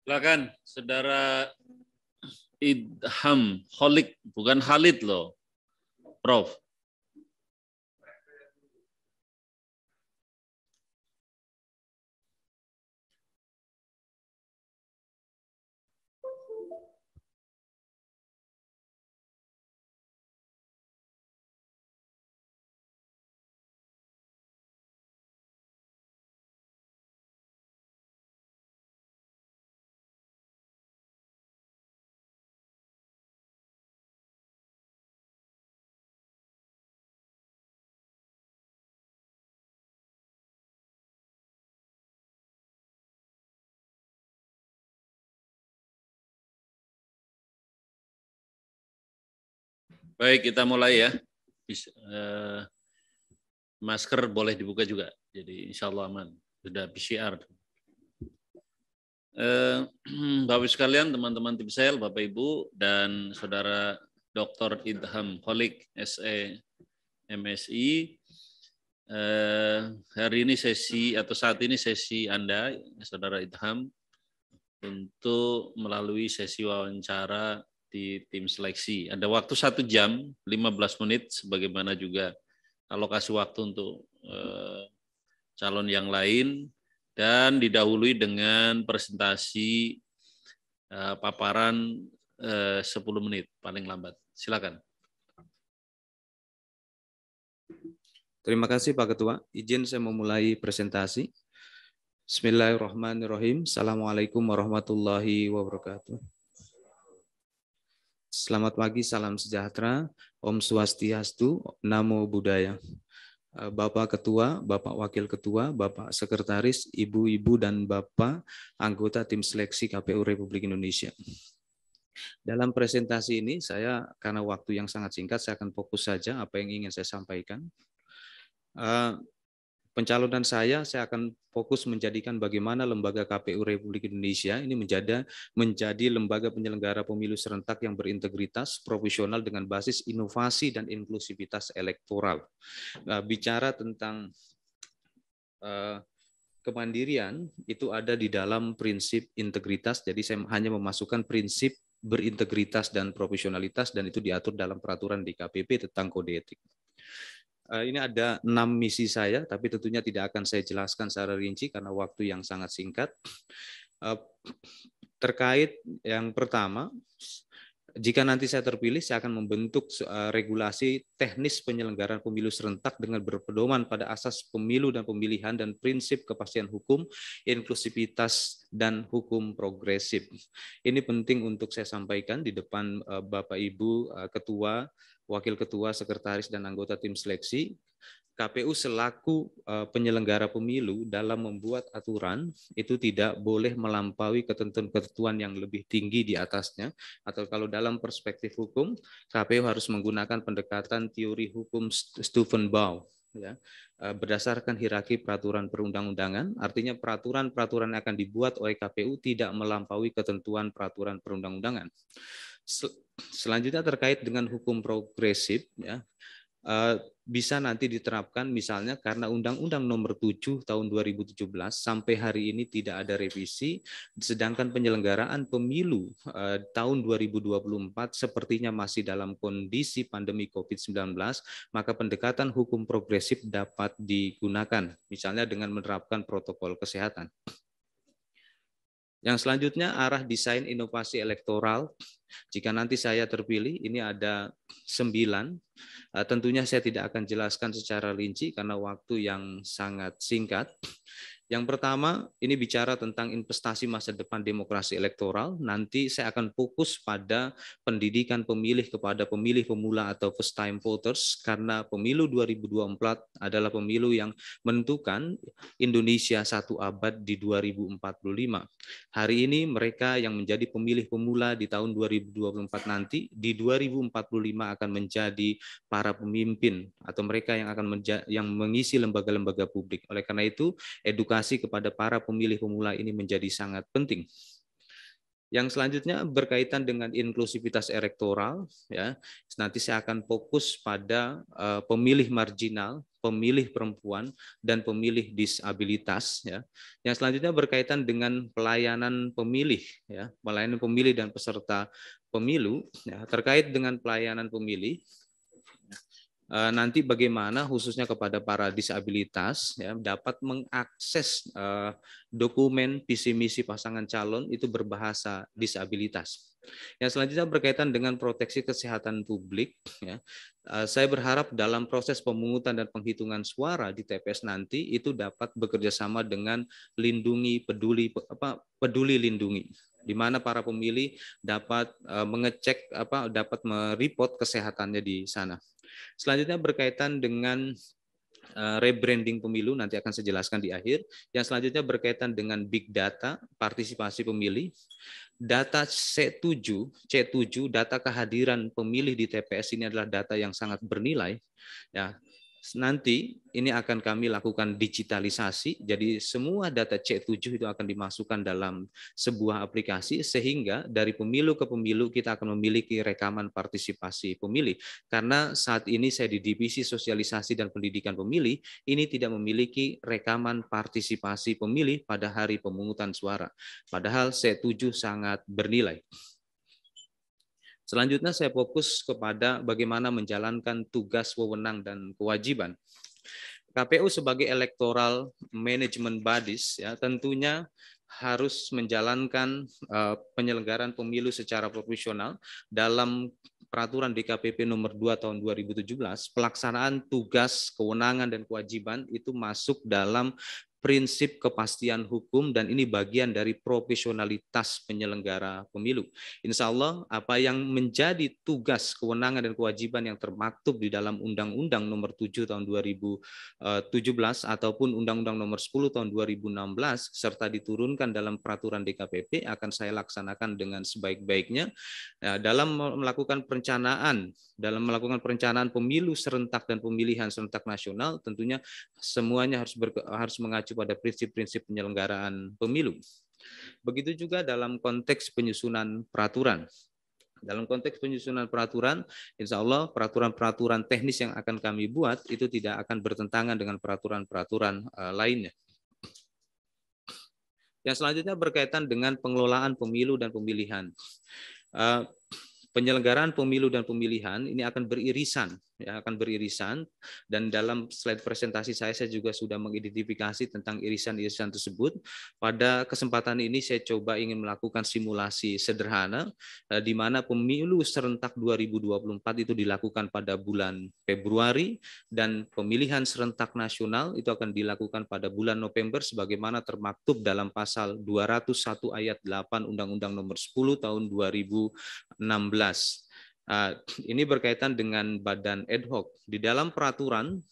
Silakan, saudara Idham Holik, bukan Halid loh, Prof. Baik, kita mulai ya. Eh, masker boleh dibuka juga. Jadi insya Allah aman. Sudah PCR. Eh, Bapak ibu sekalian, teman-teman tim sel, Bapak Ibu, dan Saudara Dr. Idham Kolik, SE, MSI. Eh, hari ini sesi, atau saat ini sesi Anda, Saudara Idham, untuk melalui sesi wawancara di tim seleksi. Ada waktu satu jam 15 menit, sebagaimana juga alokasi waktu untuk eh, calon yang lain dan didahului dengan presentasi eh, paparan eh, sepuluh 10 menit paling lambat. Silakan. Terima kasih Pak Ketua. Izin saya memulai presentasi. Bismillahirrahmanirrahim. Assalamualaikum warahmatullahi wabarakatuh. Selamat pagi, salam sejahtera, Om Swastiastu, Namo Buddhaya. Eh, Bapak Ketua, Bapak Wakil Ketua, Bapak Sekretaris, Ibu-Ibu, dan Bapak anggota tim seleksi KPU Republik Indonesia. Dalam presentasi ini, saya karena waktu yang sangat singkat, saya akan fokus saja apa yang ingin saya sampaikan. Eh, Pencalonan saya, saya akan fokus menjadikan bagaimana lembaga KPU Republik Indonesia ini menjadi menjadi lembaga penyelenggara pemilu serentak yang berintegritas, profesional dengan basis inovasi dan inklusivitas elektoral. Nah, bicara tentang eh, kemandirian itu ada di dalam prinsip integritas. Jadi saya hanya memasukkan prinsip berintegritas dan profesionalitas dan itu diatur dalam peraturan di KPP tentang kode etik. Eh, ini ada enam misi saya, tapi tentunya tidak akan saya jelaskan secara rinci karena waktu yang sangat singkat. Eh, terkait yang pertama, jika nanti saya terpilih, saya akan membentuk eh, regulasi teknis penyelenggaraan pemilu serentak dengan berpedoman pada asas pemilu dan pemilihan dan prinsip kepastian hukum, inklusivitas, dan hukum progresif. Ini penting untuk saya sampaikan di depan eh, Bapak Ibu eh, Ketua, Wakil Ketua, Sekretaris, dan anggota tim seleksi KPU selaku eh, penyelenggara pemilu dalam membuat aturan itu tidak boleh melampaui ketentuan-ketentuan yang lebih tinggi di atasnya atau kalau dalam perspektif hukum KPU harus menggunakan pendekatan teori hukum Stephen ya eh, berdasarkan hierarki peraturan perundang-undangan artinya peraturan-peraturan yang akan dibuat oleh KPU tidak melampaui ketentuan peraturan perundang-undangan. selanjutnya terkait dengan hukum progresif ya. Eh, bisa nanti diterapkan misalnya karena Undang-Undang Nomor 7 Tahun 2017 sampai hari ini tidak ada revisi, sedangkan penyelenggaraan pemilu eh, tahun 2024 sepertinya masih dalam kondisi pandemi COVID-19, maka pendekatan hukum progresif dapat digunakan, misalnya dengan menerapkan protokol kesehatan. Yang selanjutnya arah desain inovasi elektoral. Jika nanti saya terpilih, ini ada sembilan. Eh, tentunya saya tidak akan jelaskan secara rinci karena waktu yang sangat singkat. Yang pertama, ini bicara tentang investasi masa depan demokrasi elektoral. Nanti saya akan fokus pada pendidikan pemilih kepada pemilih pemula atau first time voters karena pemilu 2024 adalah pemilu yang menentukan Indonesia satu abad di 2045. Hari ini mereka yang menjadi pemilih pemula di tahun 2024 nanti di 2045 akan menjadi para pemimpin atau mereka yang akan yang mengisi lembaga-lembaga publik. Oleh karena itu, edukasi edukasi kepada para pemilih pemula ini menjadi sangat penting. Yang selanjutnya berkaitan dengan inklusivitas elektoral, ya. Nanti saya akan fokus pada uh, pemilih marginal, pemilih perempuan, dan pemilih disabilitas, ya. Yang selanjutnya berkaitan dengan pelayanan pemilih, ya, pelayanan pemilih dan peserta pemilu. Ya. Terkait dengan pelayanan pemilih, Eh, nanti bagaimana khususnya kepada para disabilitas ya, dapat mengakses uh, dokumen visi misi pasangan calon itu berbahasa disabilitas. Yang selanjutnya berkaitan dengan proteksi kesehatan publik, ya, uh, saya berharap dalam proses pemungutan dan penghitungan suara di TPS nanti itu dapat bekerja sama dengan lindungi peduli apa peduli lindungi di mana para pemilih dapat eh, mengecek apa dapat mereport kesehatannya di sana. Selanjutnya berkaitan dengan eh, rebranding pemilu nanti akan saya jelaskan di akhir. Yang selanjutnya berkaitan dengan big data, partisipasi pemilih, data C7, C7 data kehadiran pemilih di TPS ini adalah data yang sangat bernilai. Ya, nanti ini akan kami lakukan digitalisasi. Jadi semua data C7 itu akan dimasukkan dalam sebuah aplikasi sehingga dari pemilu ke pemilu kita akan memiliki rekaman partisipasi pemilih. Karena saat ini saya di divisi sosialisasi dan pendidikan pemilih, ini tidak memiliki rekaman partisipasi pemilih pada hari pemungutan suara. Padahal C7 sangat bernilai. Selanjutnya saya fokus kepada bagaimana menjalankan tugas, wewenang dan kewajiban. KPU sebagai electoral management bodies ya tentunya harus menjalankan uh, penyelenggaraan pemilu secara profesional dalam peraturan DKPP nomor 2 tahun 2017 pelaksanaan tugas, kewenangan dan kewajiban itu masuk dalam prinsip kepastian hukum dan ini bagian dari profesionalitas penyelenggara pemilu. Insya Allah apa yang menjadi tugas, kewenangan dan kewajiban yang termaktub di dalam Undang-Undang Nomor 7 Tahun 2017 eh, ataupun Undang-Undang Nomor 10 Tahun 2016 serta diturunkan dalam peraturan DKPP akan saya laksanakan dengan sebaik-baiknya eh, dalam melakukan perencanaan dalam melakukan perencanaan pemilu serentak dan pemilihan serentak nasional tentunya semuanya harus ber, harus mengacu mengacu pada prinsip-prinsip penyelenggaraan pemilu. Begitu juga dalam konteks penyusunan peraturan. Dalam konteks penyusunan peraturan, insya Allah peraturan-peraturan teknis yang akan kami buat itu tidak akan bertentangan dengan peraturan-peraturan eh, lainnya. Yang selanjutnya berkaitan dengan pengelolaan pemilu dan pemilihan. Eh, penyelenggaraan pemilu dan pemilihan ini akan beririsan ya akan beririsan dan dalam slide presentasi saya saya juga sudah mengidentifikasi tentang irisan-irisan tersebut. Pada kesempatan ini saya coba ingin melakukan simulasi sederhana eh, di mana pemilu serentak 2024 itu dilakukan pada bulan Februari dan pemilihan serentak nasional itu akan dilakukan pada bulan November sebagaimana termaktub dalam pasal 201 ayat 8 Undang-Undang nomor 10 tahun 2016. Ah, ini berkaitan dengan badan ad hoc. Di dalam peraturan,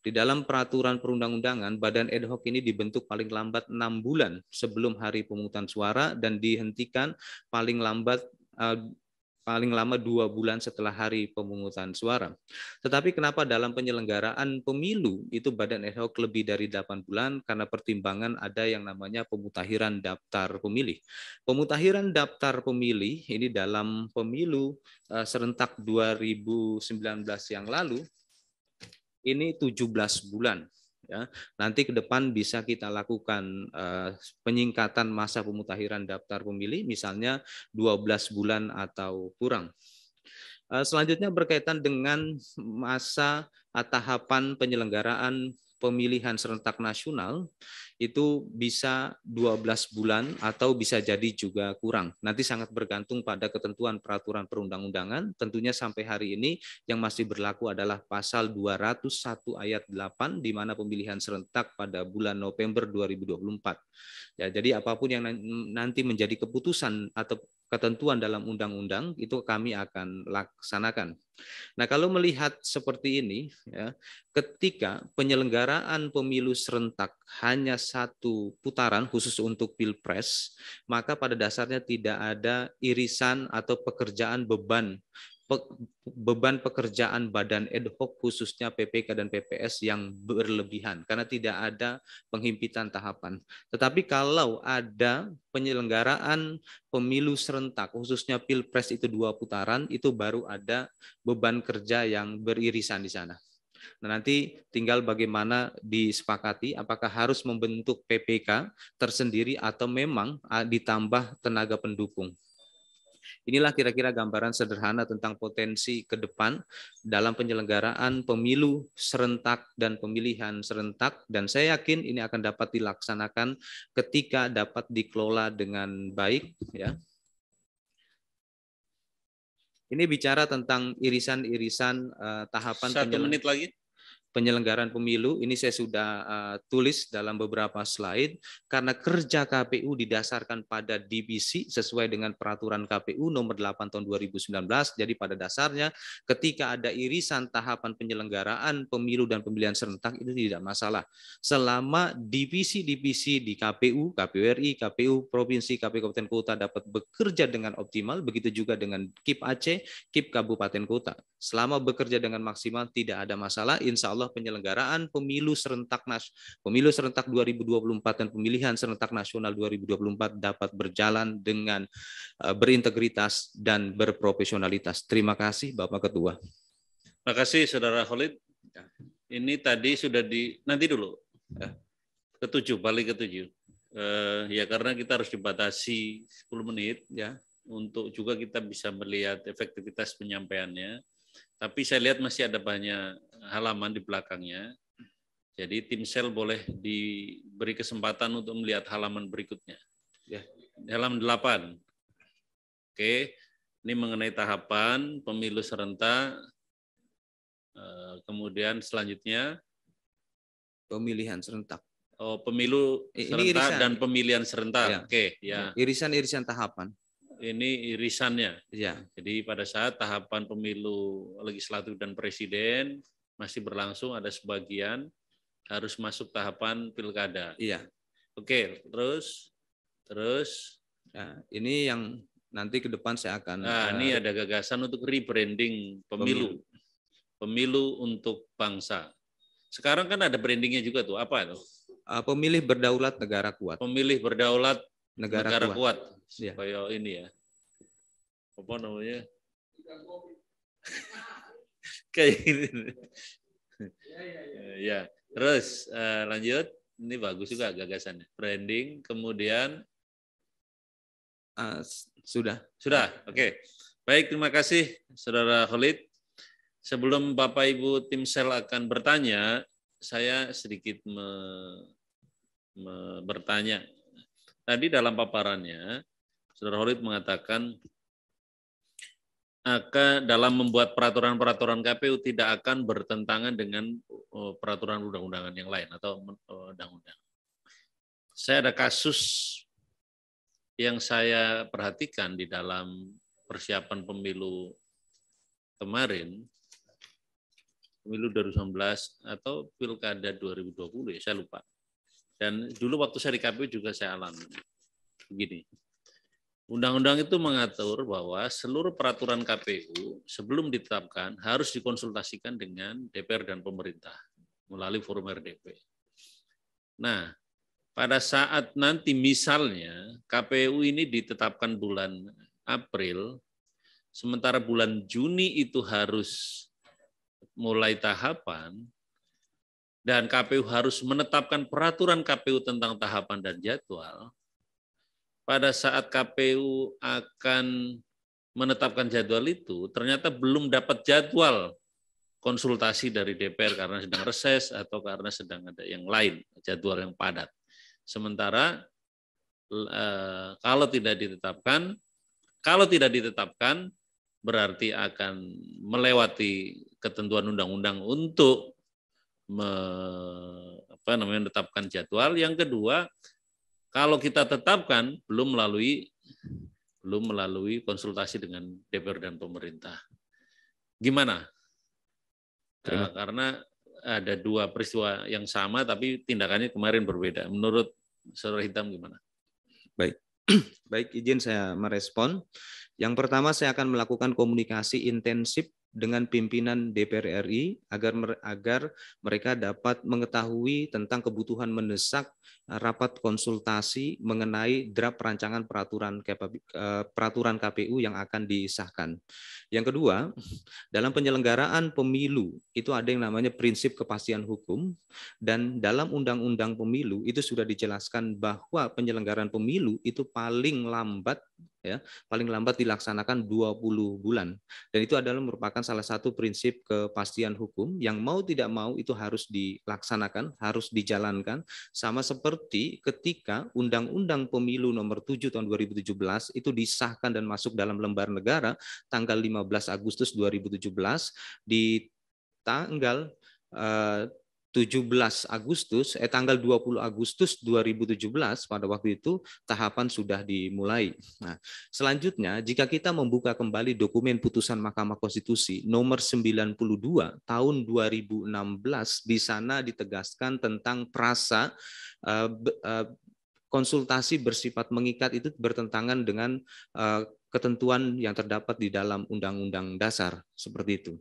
di dalam peraturan perundang-undangan, badan ad hoc ini dibentuk paling lambat enam bulan sebelum hari pemungutan suara dan dihentikan paling lambat ah, paling lama dua bulan setelah hari pemungutan suara. Tetapi kenapa dalam penyelenggaraan pemilu itu badan ad hoc lebih dari 8 bulan? Karena pertimbangan ada yang namanya pemutahiran daftar pemilih. Pemutahiran daftar pemilih ini dalam pemilu eh, serentak 2019 yang lalu ini 17 bulan ya. Nanti ke depan bisa kita lakukan uh, penyingkatan masa pemutahiran daftar pemilih misalnya 12 bulan atau kurang. Eh, selanjutnya berkaitan dengan masa eh, tahapan penyelenggaraan pemilihan serentak nasional itu bisa 12 bulan atau bisa jadi juga kurang. Nanti sangat bergantung pada ketentuan peraturan perundang-undangan. Tentunya sampai hari ini yang masih berlaku adalah pasal 201 ayat 8 di mana pemilihan serentak pada bulan November 2024. Ya, jadi apapun yang nanti menjadi keputusan atau ketentuan dalam undang-undang itu kami akan laksanakan. Nah, kalau melihat seperti ini, ya, ketika penyelenggaraan pemilu serentak hanya satu putaran khusus untuk pilpres, maka pada dasarnya tidak ada irisan atau pekerjaan beban beban pekerjaan badan ad hoc khususnya PPK dan PPS yang berlebihan karena tidak ada penghimpitan tahapan. Tetapi kalau ada penyelenggaraan pemilu serentak khususnya Pilpres itu dua putaran itu baru ada beban kerja yang beririsan di sana. Nah, nanti tinggal bagaimana disepakati apakah harus membentuk PPK tersendiri atau memang ditambah tenaga pendukung. Inilah kira-kira gambaran sederhana tentang potensi ke depan dalam penyelenggaraan pemilu serentak dan pemilihan serentak dan saya yakin ini akan dapat dilaksanakan ketika dapat dikelola dengan baik ya. Ini bicara tentang irisan-irisan uh, tahapan Satu menit lagi penyelenggaraan pemilu ini saya sudah uh, tulis dalam beberapa slide karena kerja KPU didasarkan pada DBC sesuai dengan peraturan KPU nomor 8 tahun 2019 jadi pada dasarnya ketika ada irisan tahapan penyelenggaraan pemilu dan pemilihan serentak itu tidak masalah selama DPC-DPC di KPU, KPU RI, KPU provinsi, KPU kabupaten kota dapat bekerja dengan optimal begitu juga dengan KIP Aceh, KIP kabupaten kota. Selama bekerja dengan maksimal tidak ada masalah insya Allah adalah penyelenggaraan pemilu serentak nas pemilu serentak 2024 dan pemilihan serentak nasional 2024 dapat berjalan dengan eh, berintegritas dan berprofesionalitas. Terima kasih Bapak Ketua. Terima kasih Saudara Khalid. Ya, ini tadi sudah di nanti dulu. Ya, ketujuh, balik ketujuh. Uh, ya karena kita harus dibatasi 10 menit ya untuk juga kita bisa melihat efektivitas penyampaiannya. Tapi saya lihat masih ada banyak halaman di belakangnya. Jadi tim sel boleh diberi kesempatan untuk melihat halaman berikutnya. Ya, halaman 8. Oke, ini mengenai tahapan pemilu serentak eh, kemudian selanjutnya pemilihan serentak. Oh, pemilu serentak ini irisan. dan pemilihan serentak. Ya. Oke, ya. Irisan-irisan tahapan ini irisannya. Ya. Jadi pada saat tahapan pemilu legislatif dan presiden masih berlangsung ada sebagian harus masuk tahapan pilkada. Iya. Oke, terus terus nah, ini yang nanti ke depan saya akan Nah, uh, ini eh, ada gagasan untuk rebranding pemilu. pemilu. Pemilu untuk bangsa. Sekarang kan ada brandingnya juga tuh. Apa tuh? Eh, pemilih berdaulat negara kuat. Pemilih berdaulat negara, negara kuat. kuat iya. supaya ya. ini ya apa namanya kayak ini ya, ya. terus uh, lanjut ini bagus juga gagasannya branding kemudian uh, sudah sudah oke okay. baik terima kasih saudara Khalid sebelum bapak ibu tim sel akan bertanya saya sedikit me, me, bertanya tadi dalam paparannya, Saudara Horit mengatakan akan dalam membuat peraturan-peraturan KPU tidak akan bertentangan dengan oh, peraturan undang-undangan yang lain atau oh, undang-undang. Saya ada kasus yang saya perhatikan di dalam persiapan pemilu kemarin, pemilu 2019 atau pilkada 2020 ya, saya lupa. Dan dulu waktu saya di KPU juga saya alami. Begini, undang-undang itu mengatur bahwa seluruh peraturan KPU sebelum ditetapkan harus dikonsultasikan dengan DPR dan pemerintah melalui forum RDP. Nah, pada saat nanti misalnya KPU ini ditetapkan bulan April, sementara bulan Juni itu harus mulai tahapan, dan KPU harus menetapkan peraturan KPU tentang tahapan dan jadwal, pada saat KPU akan menetapkan jadwal itu, ternyata belum dapat jadwal konsultasi dari DPR karena sedang reses atau karena sedang ada yang lain, jadwal yang padat. Sementara eh, kalau tidak ditetapkan, kalau tidak ditetapkan berarti akan melewati ketentuan undang-undang untuk me, apa namanya menetapkan jadwal. Yang kedua, kalau kita tetapkan belum melalui belum melalui konsultasi dengan DPR dan pemerintah. Gimana? Nah, karena ada dua peristiwa yang sama tapi tindakannya kemarin berbeda. Menurut Saudara Hitam gimana? Baik. Baik, izin saya merespon. Yang pertama saya akan melakukan komunikasi intensif dengan pimpinan DPR RI agar agar mereka dapat mengetahui tentang kebutuhan mendesak rapat konsultasi mengenai draft perancangan peraturan eh, peraturan KPU yang akan disahkan. Yang kedua, dalam penyelenggaraan pemilu itu ada yang namanya prinsip kepastian hukum dan dalam undang-undang pemilu itu sudah dijelaskan bahwa penyelenggaraan pemilu itu paling lambat ya paling lambat dilaksanakan 20 bulan dan itu adalah merupakan salah satu prinsip kepastian hukum yang mau tidak mau itu harus dilaksanakan harus dijalankan sama seperti seperti ketika Undang-Undang Pemilu nomor 7 tahun 2017 itu disahkan dan masuk dalam lembar negara tanggal 15 Agustus 2017 di tanggal eh, 17 Agustus eh tanggal 20 Agustus 2017 pada waktu itu tahapan sudah dimulai. Nah, selanjutnya jika kita membuka kembali dokumen putusan Mahkamah Konstitusi nomor 92 tahun 2016 di sana ditegaskan tentang prasa eh, eh, konsultasi bersifat mengikat itu bertentangan dengan eh, ketentuan yang terdapat di dalam Undang-Undang Dasar seperti itu.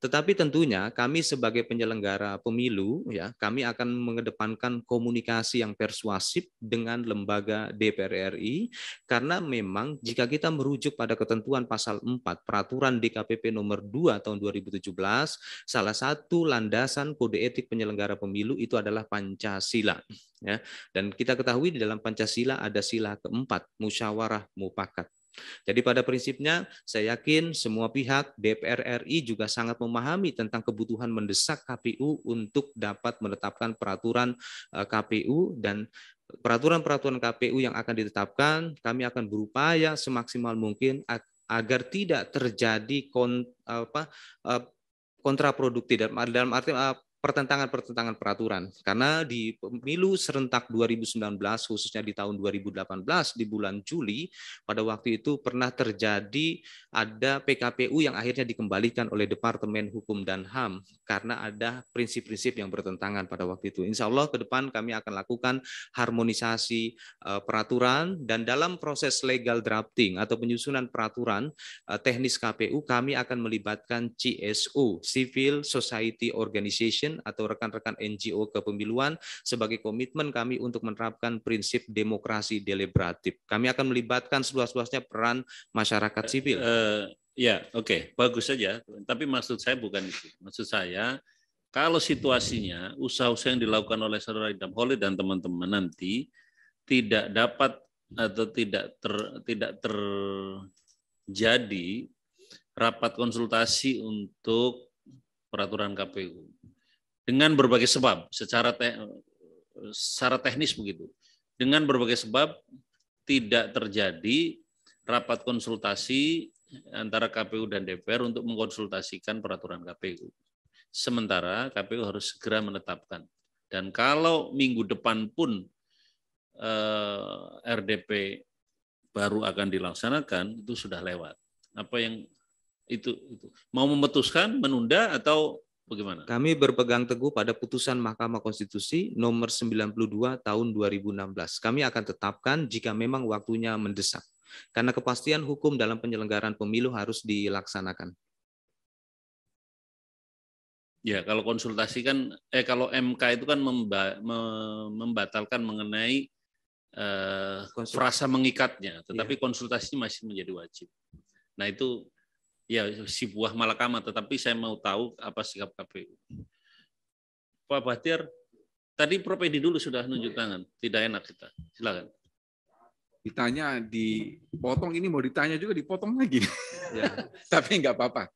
Tetapi tentunya kami sebagai penyelenggara pemilu ya, kami akan mengedepankan komunikasi yang persuasif dengan lembaga DPR RI karena memang jika kita merujuk pada ketentuan pasal 4 peraturan DKPP nomor 2 tahun 2017, salah satu landasan kode etik penyelenggara pemilu itu adalah Pancasila ya. Dan kita ketahui di dalam Pancasila ada sila keempat musyawarah mufakat jadi pada prinsipnya saya yakin semua pihak DPR RI juga sangat memahami tentang kebutuhan mendesak KPU untuk dapat menetapkan peraturan eh, KPU dan peraturan-peraturan KPU yang akan ditetapkan kami akan berupaya semaksimal mungkin agar tidak terjadi apa, eh, kontraproduktif dalam arti eh, pertentangan-pertentangan peraturan karena di pemilu serentak 2019 khususnya di tahun 2018 di bulan Juli pada waktu itu pernah terjadi ada PKPU yang akhirnya dikembalikan oleh Departemen Hukum dan HAM karena ada prinsip-prinsip yang bertentangan pada waktu itu. Insya Allah ke depan kami akan lakukan harmonisasi eh, peraturan dan dalam proses legal drafting atau penyusunan peraturan eh, teknis KPU kami akan melibatkan CSO, Civil Society Organization atau rekan-rekan NGO kepemiluan sebagai komitmen kami untuk menerapkan prinsip demokrasi deliberatif. Kami akan melibatkan seluas-luasnya peran masyarakat sipil. Uh, ya, oke, okay. bagus saja. Tapi maksud saya bukan itu. Maksud saya kalau situasinya usaha-usaha yang dilakukan oleh saudara Idam Holid dan teman-teman nanti tidak dapat atau tidak ter, tidak terjadi rapat konsultasi untuk peraturan KPU dengan berbagai sebab secara te secara teknis begitu. Dengan berbagai sebab tidak terjadi rapat konsultasi antara KPU dan DPR untuk mengkonsultasikan peraturan KPU. Sementara KPU harus segera menetapkan. Dan kalau minggu depan pun eh, RDP baru akan dilaksanakan itu sudah lewat. Apa yang itu itu mau memutuskan menunda atau Bagaimana? Kami berpegang teguh pada putusan Mahkamah Konstitusi nomor 92 tahun 2016. Kami akan tetapkan jika memang waktunya mendesak. Karena kepastian hukum dalam penyelenggaraan pemilu harus dilaksanakan. Ya, kalau konsultasi kan eh kalau MK itu kan memba, me, membatalkan mengenai eh, frasa mengikatnya, tetapi ya. konsultasi masih menjadi wajib. Nah, itu ya si buah malakama, tetapi saya mau tahu apa sikap KPU. Pak Bahtiar, tadi Prof Edi dulu sudah nunjuk tangan, tidak enak kita. Silakan. Ditanya dipotong ini mau ditanya juga dipotong lagi. Ya. Tapi nggak apa-apa.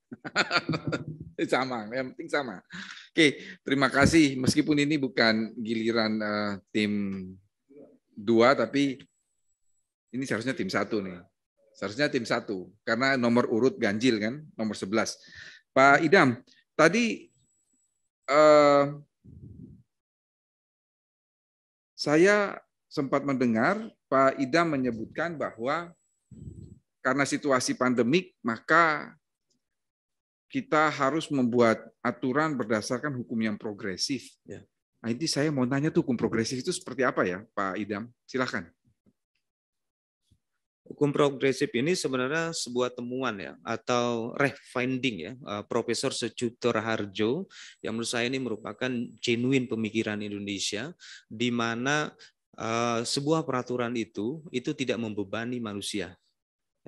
sama, yang penting sama. Oke, terima kasih. Meskipun ini bukan giliran uh, tim dua, tapi ini seharusnya tim satu nih. Seharusnya tim satu karena nomor urut ganjil kan, nomor 11. Pak Idam, tadi eh, saya sempat mendengar Pak Idam menyebutkan bahwa karena situasi pandemik maka kita harus membuat aturan berdasarkan hukum yang progresif. Ya. Nah, ini saya mau tanya tuh hukum progresif itu seperti apa ya, Pak Idam? Silakan. Hukum progresif ini sebenarnya sebuah temuan ya atau refinding ya eh, Profesor Sejuto Harjo yang menurut saya ini merupakan genuine pemikiran Indonesia di mana uh, sebuah peraturan itu itu tidak membebani manusia.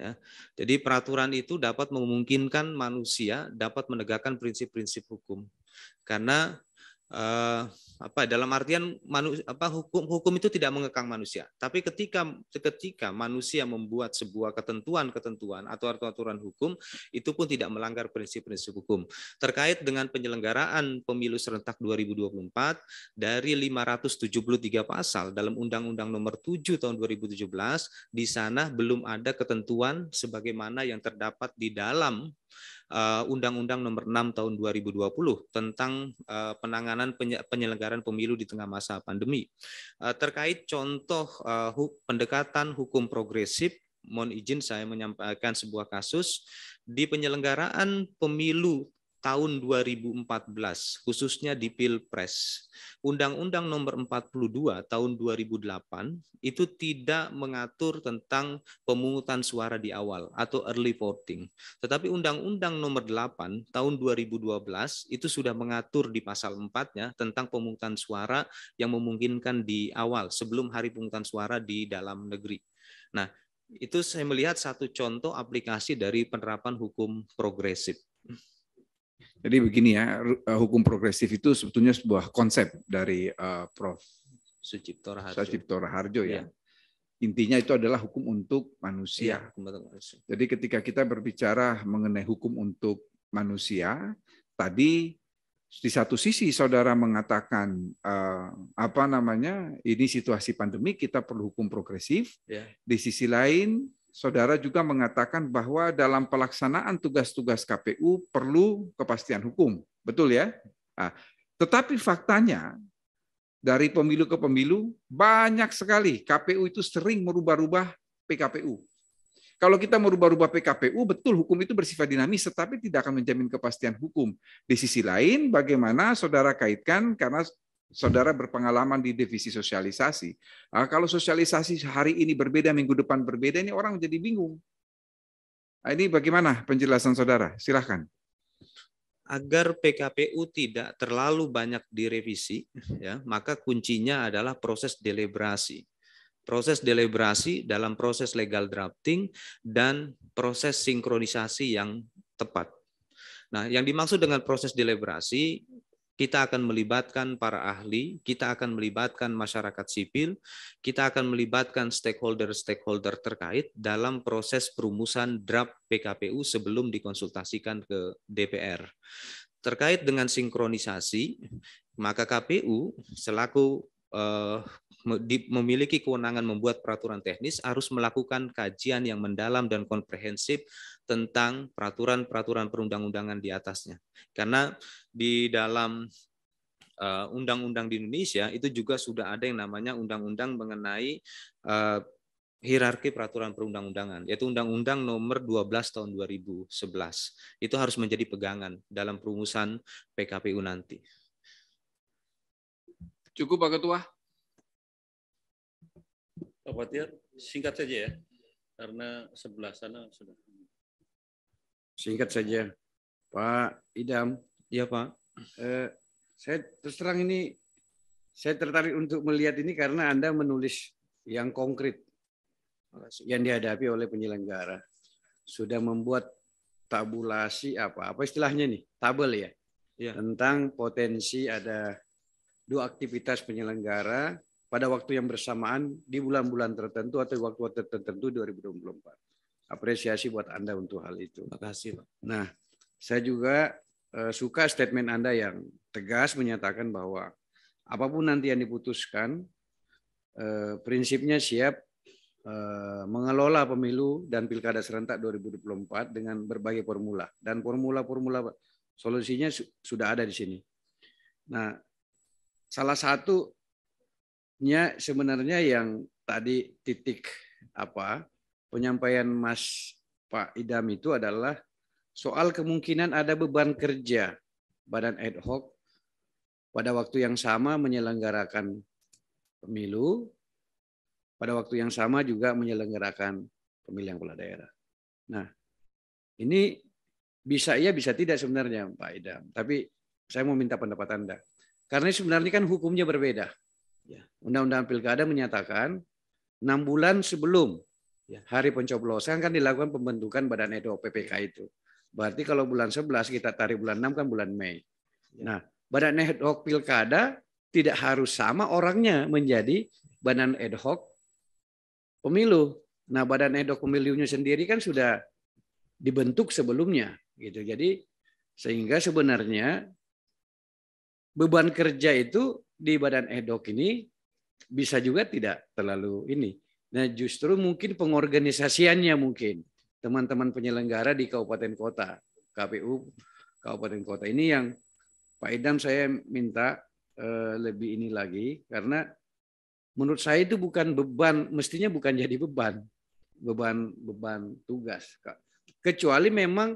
Ya. Jadi peraturan itu dapat memungkinkan manusia dapat menegakkan prinsip-prinsip hukum karena Eh, apa dalam artian manu, apa hukum hukum itu tidak mengekang manusia tapi ketika ketika manusia membuat sebuah ketentuan-ketentuan atau aturan-aturan hukum itu pun tidak melanggar prinsip-prinsip hukum terkait dengan penyelenggaraan pemilu serentak 2024 dari 573 pasal dalam Undang-Undang Nomor 7 tahun 2017 di sana belum ada ketentuan sebagaimana yang terdapat di dalam Eh, Undang-Undang Nomor 6 Tahun 2020 tentang eh, penanganan penyelenggaraan pemilu di tengah masa pandemi. Eh, terkait contoh pendekatan hukum progresif mohon izin saya menyampaikan sebuah kasus di penyelenggaraan pemilu tahun 2014 khususnya di Pilpres. Undang-Undang Nomor 42 tahun 2008 itu tidak mengatur tentang pemungutan suara di awal atau early voting. Tetapi Undang-Undang Nomor 8 tahun 2012 itu sudah mengatur di pasal 4-nya tentang pemungutan suara yang memungkinkan di awal sebelum hari pemungutan suara di dalam negeri. Nah, itu saya melihat satu contoh aplikasi dari penerapan hukum progresif. Jadi begini ya, eh, hukum progresif itu sebetulnya sebuah konsep dari uh, Prof. Sucipto Raharjo. Sucipto Raharjo ya. Yeah. Intinya itu adalah hukum untuk manusia. Yeah, hukum untuk manusia. Jadi ketika kita berbicara mengenai hukum untuk manusia, tadi di satu sisi saudara mengatakan uh, apa namanya ini situasi pandemi kita perlu hukum progresif. Yeah. Di sisi lain saudara juga mengatakan bahwa dalam pelaksanaan tugas-tugas KPU perlu kepastian hukum. Betul ya? Nah, tetapi faktanya dari pemilu ke pemilu banyak sekali KPU itu sering merubah-rubah PKPU. Kalau kita merubah-rubah PKPU, betul hukum itu bersifat dinamis, tetapi tidak akan menjamin kepastian hukum. Di sisi lain, bagaimana saudara kaitkan, karena saudara berpengalaman di divisi sosialisasi. Nah, kalau sosialisasi hari ini berbeda, minggu depan berbeda, ini orang jadi bingung. Nah, ini bagaimana penjelasan saudara? Silahkan. Agar PKPU tidak terlalu banyak direvisi, ya, maka kuncinya adalah proses deliberasi. Proses deliberasi dalam proses legal drafting dan proses sinkronisasi yang tepat. Nah, yang dimaksud dengan proses deliberasi kita akan melibatkan para ahli, kita akan melibatkan masyarakat sipil, kita akan melibatkan stakeholder-stakeholder terkait dalam proses perumusan draft PKPU sebelum dikonsultasikan ke DPR. Terkait dengan sinkronisasi, maka KPU selaku uh, memiliki kewenangan membuat peraturan teknis harus melakukan kajian yang mendalam dan komprehensif tentang peraturan-peraturan perundang-undangan di atasnya. Karena di dalam eh, undang-undang di Indonesia itu juga sudah ada yang namanya undang-undang mengenai eh, hierarki peraturan perundang-undangan, yaitu Undang-Undang Nomor 12 Tahun 2011. Itu harus menjadi pegangan dalam perumusan PKPU nanti. Cukup Pak Ketua. Pak Fatir, singkat saja ya, karena sebelah sana sudah singkat saja. Pak Idam. Iya, Pak. Eh, saya terus terang ini saya tertarik untuk melihat ini karena Anda menulis yang konkret yang dihadapi oleh penyelenggara. Sudah membuat tabulasi apa apa istilahnya nih tabel ya, ya. tentang potensi ada dua aktivitas penyelenggara pada waktu yang bersamaan di bulan-bulan tertentu atau waktu-waktu tertentu 2024 apresiasi buat Anda untuk hal itu. Terima kasih, Pak. Nah, saya juga uh, suka statement Anda yang tegas menyatakan bahwa apapun nanti yang diputuskan, uh, prinsipnya siap uh, mengelola pemilu dan pilkada serentak 2024 dengan berbagai formula dan formula-formula solusinya su sudah ada di sini. Nah, salah satunya sebenarnya yang tadi titik apa penyampaian Mas Pak Idam itu adalah soal kemungkinan ada beban kerja badan ad hoc pada waktu yang sama menyelenggarakan pemilu, pada waktu yang sama juga menyelenggarakan pemilihan kepala daerah. Nah, ini bisa iya bisa tidak sebenarnya Pak Idam, tapi saya mau minta pendapat Anda. Karena sebenarnya kan hukumnya berbeda. Ya, Undang-undang Pilkada menyatakan enam bulan sebelum Ya, hari pencoblosan kan dilakukan pembentukan badan EDO PPK itu. Berarti kalau bulan 11 kita tarik bulan 6 kan bulan Mei. Ya. Nah, badan ad hoc pilkada tidak harus sama orangnya menjadi badan ad hoc pemilu. Nah, badan ad hoc pemilunya sendiri kan sudah dibentuk sebelumnya gitu. Jadi sehingga sebenarnya beban kerja itu di badan ad hoc ini bisa juga tidak terlalu ini Nah justru mungkin pengorganisasiannya mungkin teman-teman penyelenggara di kabupaten kota, KPU kabupaten kota ini yang Pak Idam saya minta eh, lebih ini lagi karena menurut saya itu bukan beban, mestinya bukan jadi beban, beban beban tugas. Kecuali memang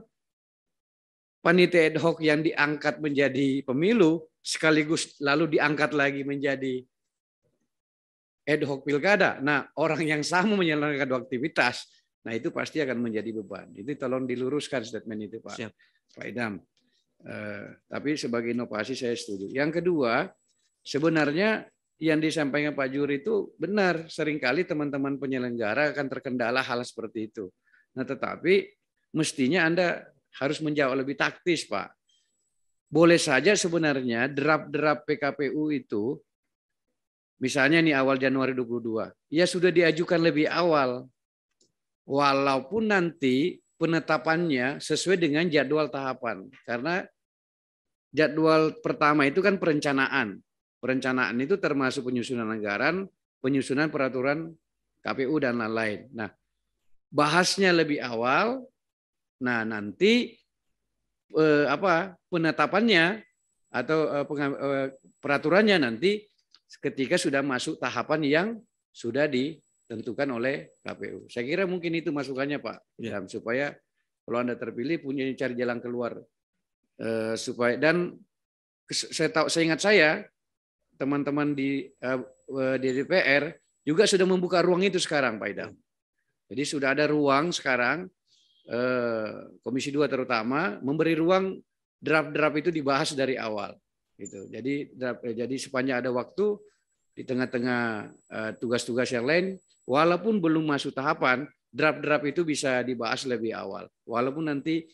panitia ad hoc yang diangkat menjadi pemilu sekaligus lalu diangkat lagi menjadi ad hoc pilkada. Nah, orang yang sama menyelenggarakan dua aktivitas, nah itu pasti akan menjadi beban. Itu tolong diluruskan statement itu Pak, Siap. Pak Idam. Eh, tapi sebagai inovasi saya setuju. Yang kedua, sebenarnya yang disampaikan Pak Juri itu benar. Seringkali teman-teman penyelenggara akan terkendala hal seperti itu. Nah, tetapi mestinya Anda harus menjawab lebih taktis, Pak. Boleh saja sebenarnya derap-derap PKPU itu Misalnya nih awal Januari 22. Ya sudah diajukan lebih awal. Walaupun nanti penetapannya sesuai dengan jadwal tahapan. Karena jadwal pertama itu kan perencanaan. Perencanaan itu termasuk penyusunan anggaran, penyusunan peraturan KPU dan lain-lain. Nah, bahasnya lebih awal. Nah, nanti eh, apa penetapannya atau eh, eh peraturannya nanti ketika sudah masuk tahapan yang sudah ditentukan oleh KPU. Saya kira mungkin itu masukannya Pak, ya. supaya kalau Anda terpilih punya cari jalan keluar eh, supaya dan saya tahu saya ingat saya teman-teman di eh, eh, di DPR juga sudah membuka ruang itu sekarang Pak Idam. Jadi sudah ada ruang sekarang Komisi 2 terutama memberi ruang draft-draft itu dibahas dari awal gitu. Jadi eh, jadi sepanjang ada waktu di tengah-tengah eh, tugas-tugas yang lain, walaupun belum masuk tahapan, draft-draft itu bisa dibahas lebih awal. Walaupun nanti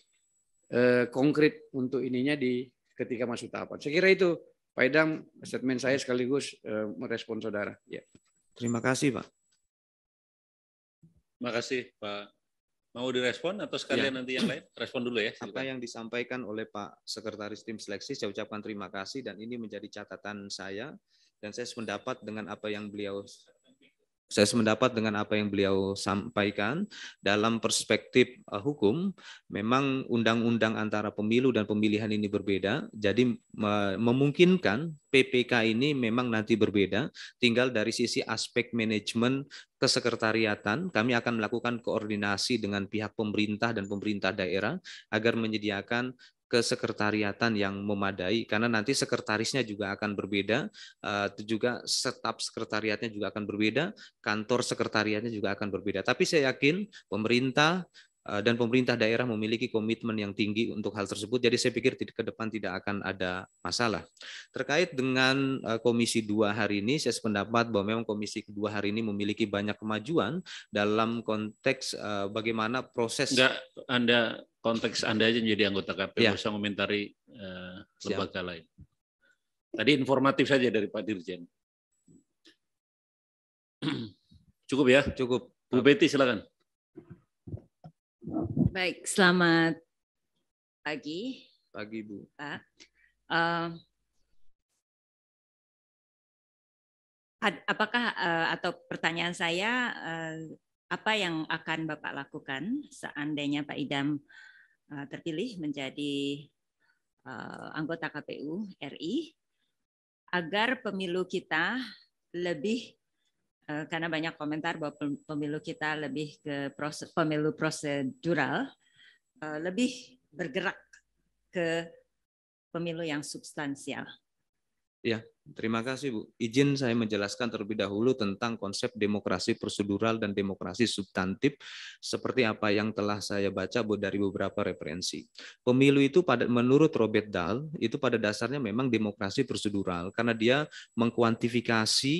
eh, konkret untuk ininya di ketika masuk tahapan. Saya kira itu Pak Idam statement saya sekaligus eh, merespon saudara. Ya. Terima kasih Pak. Terima kasih Pak mau direspon atau iya. sekalian ya. nanti yang lain respon dulu ya. Silakan. Apa yang disampaikan oleh Pak Sekretaris Tim Seleksi saya ucapkan terima kasih dan ini menjadi catatan saya dan saya sependapat dengan apa yang beliau saya mendapat dengan apa yang beliau sampaikan dalam perspektif eh, hukum memang undang-undang antara pemilu dan pemilihan ini berbeda jadi memungkinkan PPK ini memang nanti berbeda tinggal dari sisi aspek manajemen kesekretariatan kami akan melakukan koordinasi dengan pihak pemerintah dan pemerintah daerah agar menyediakan ke kesekretariatan yang memadai karena nanti sekretarisnya juga akan berbeda, itu eh, juga setup sekretariatnya juga akan berbeda, kantor sekretariatnya juga akan berbeda. Tapi saya yakin pemerintah Eh, dan pemerintah daerah memiliki komitmen yang tinggi untuk hal tersebut. Jadi saya pikir ke depan tidak akan ada masalah. Terkait dengan eh, Komisi 2 hari ini, saya sependapat bahwa memang Komisi 2 hari ini memiliki banyak kemajuan dalam konteks eh, bagaimana proses. Enggak, Anda konteks Anda aja menjadi anggota KPU, ya. usah komentari uh, lembaga Siap. lain. Tadi informatif saja dari Pak Dirjen. Cukup ya? Cukup. Bu Betty silakan. Baik, selamat pagi. Pagi, Bu. Pak. Uh, apakah eh, atau pertanyaan saya eh, apa yang akan Bapak lakukan seandainya Pak Idam terpilih menjadi anggota KPU RI agar pemilu kita lebih Eh, karena banyak komentar bahwa pemilu kita lebih ke proses, pemilu prosedural, eh, lebih bergerak ke pemilu yang substansial. Iya, Terima kasih Bu. Izin saya menjelaskan terlebih dahulu tentang konsep demokrasi prosedural dan demokrasi substantif seperti apa yang telah saya baca Bu dari beberapa referensi. Pemilu itu pada menurut Robert Dahl itu pada dasarnya memang demokrasi prosedural karena dia mengkuantifikasi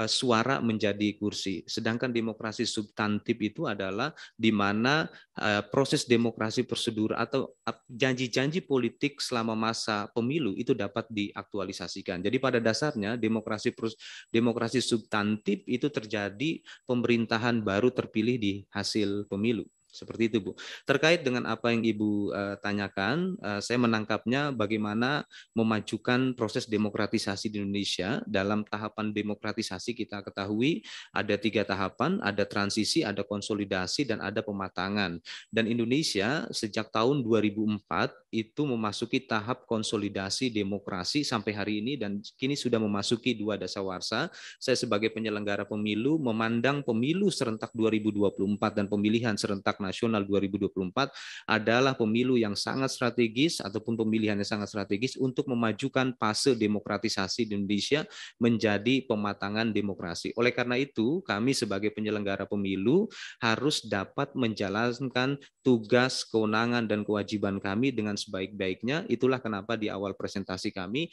eh, suara menjadi kursi. Sedangkan demokrasi substantif itu adalah di mana eh, proses demokrasi prosedur atau eh, janji-janji politik selama masa pemilu itu dapat diaktualisasikan. Jadi pada dasarnya demokrasi demokrasi substantif itu terjadi pemerintahan baru terpilih di hasil pemilu seperti itu, Bu. Terkait dengan apa yang Ibu uh, tanyakan, uh, saya menangkapnya bagaimana memajukan proses demokratisasi di Indonesia. Dalam tahapan demokratisasi kita ketahui ada tiga tahapan, ada transisi, ada konsolidasi, dan ada pematangan. Dan Indonesia sejak tahun 2004 itu memasuki tahap konsolidasi demokrasi sampai hari ini dan kini sudah memasuki dua dasawarsa. Saya sebagai penyelenggara pemilu memandang pemilu serentak 2024 dan pemilihan serentak Nasional 2024 adalah pemilu yang sangat strategis ataupun pemilihannya sangat strategis untuk memajukan fase demokratisasi di Indonesia menjadi pematangan demokrasi. Oleh karena itu, kami sebagai penyelenggara pemilu harus dapat menjalankan tugas, kewenangan dan kewajiban kami dengan sebaik-baiknya. Itulah kenapa di awal presentasi kami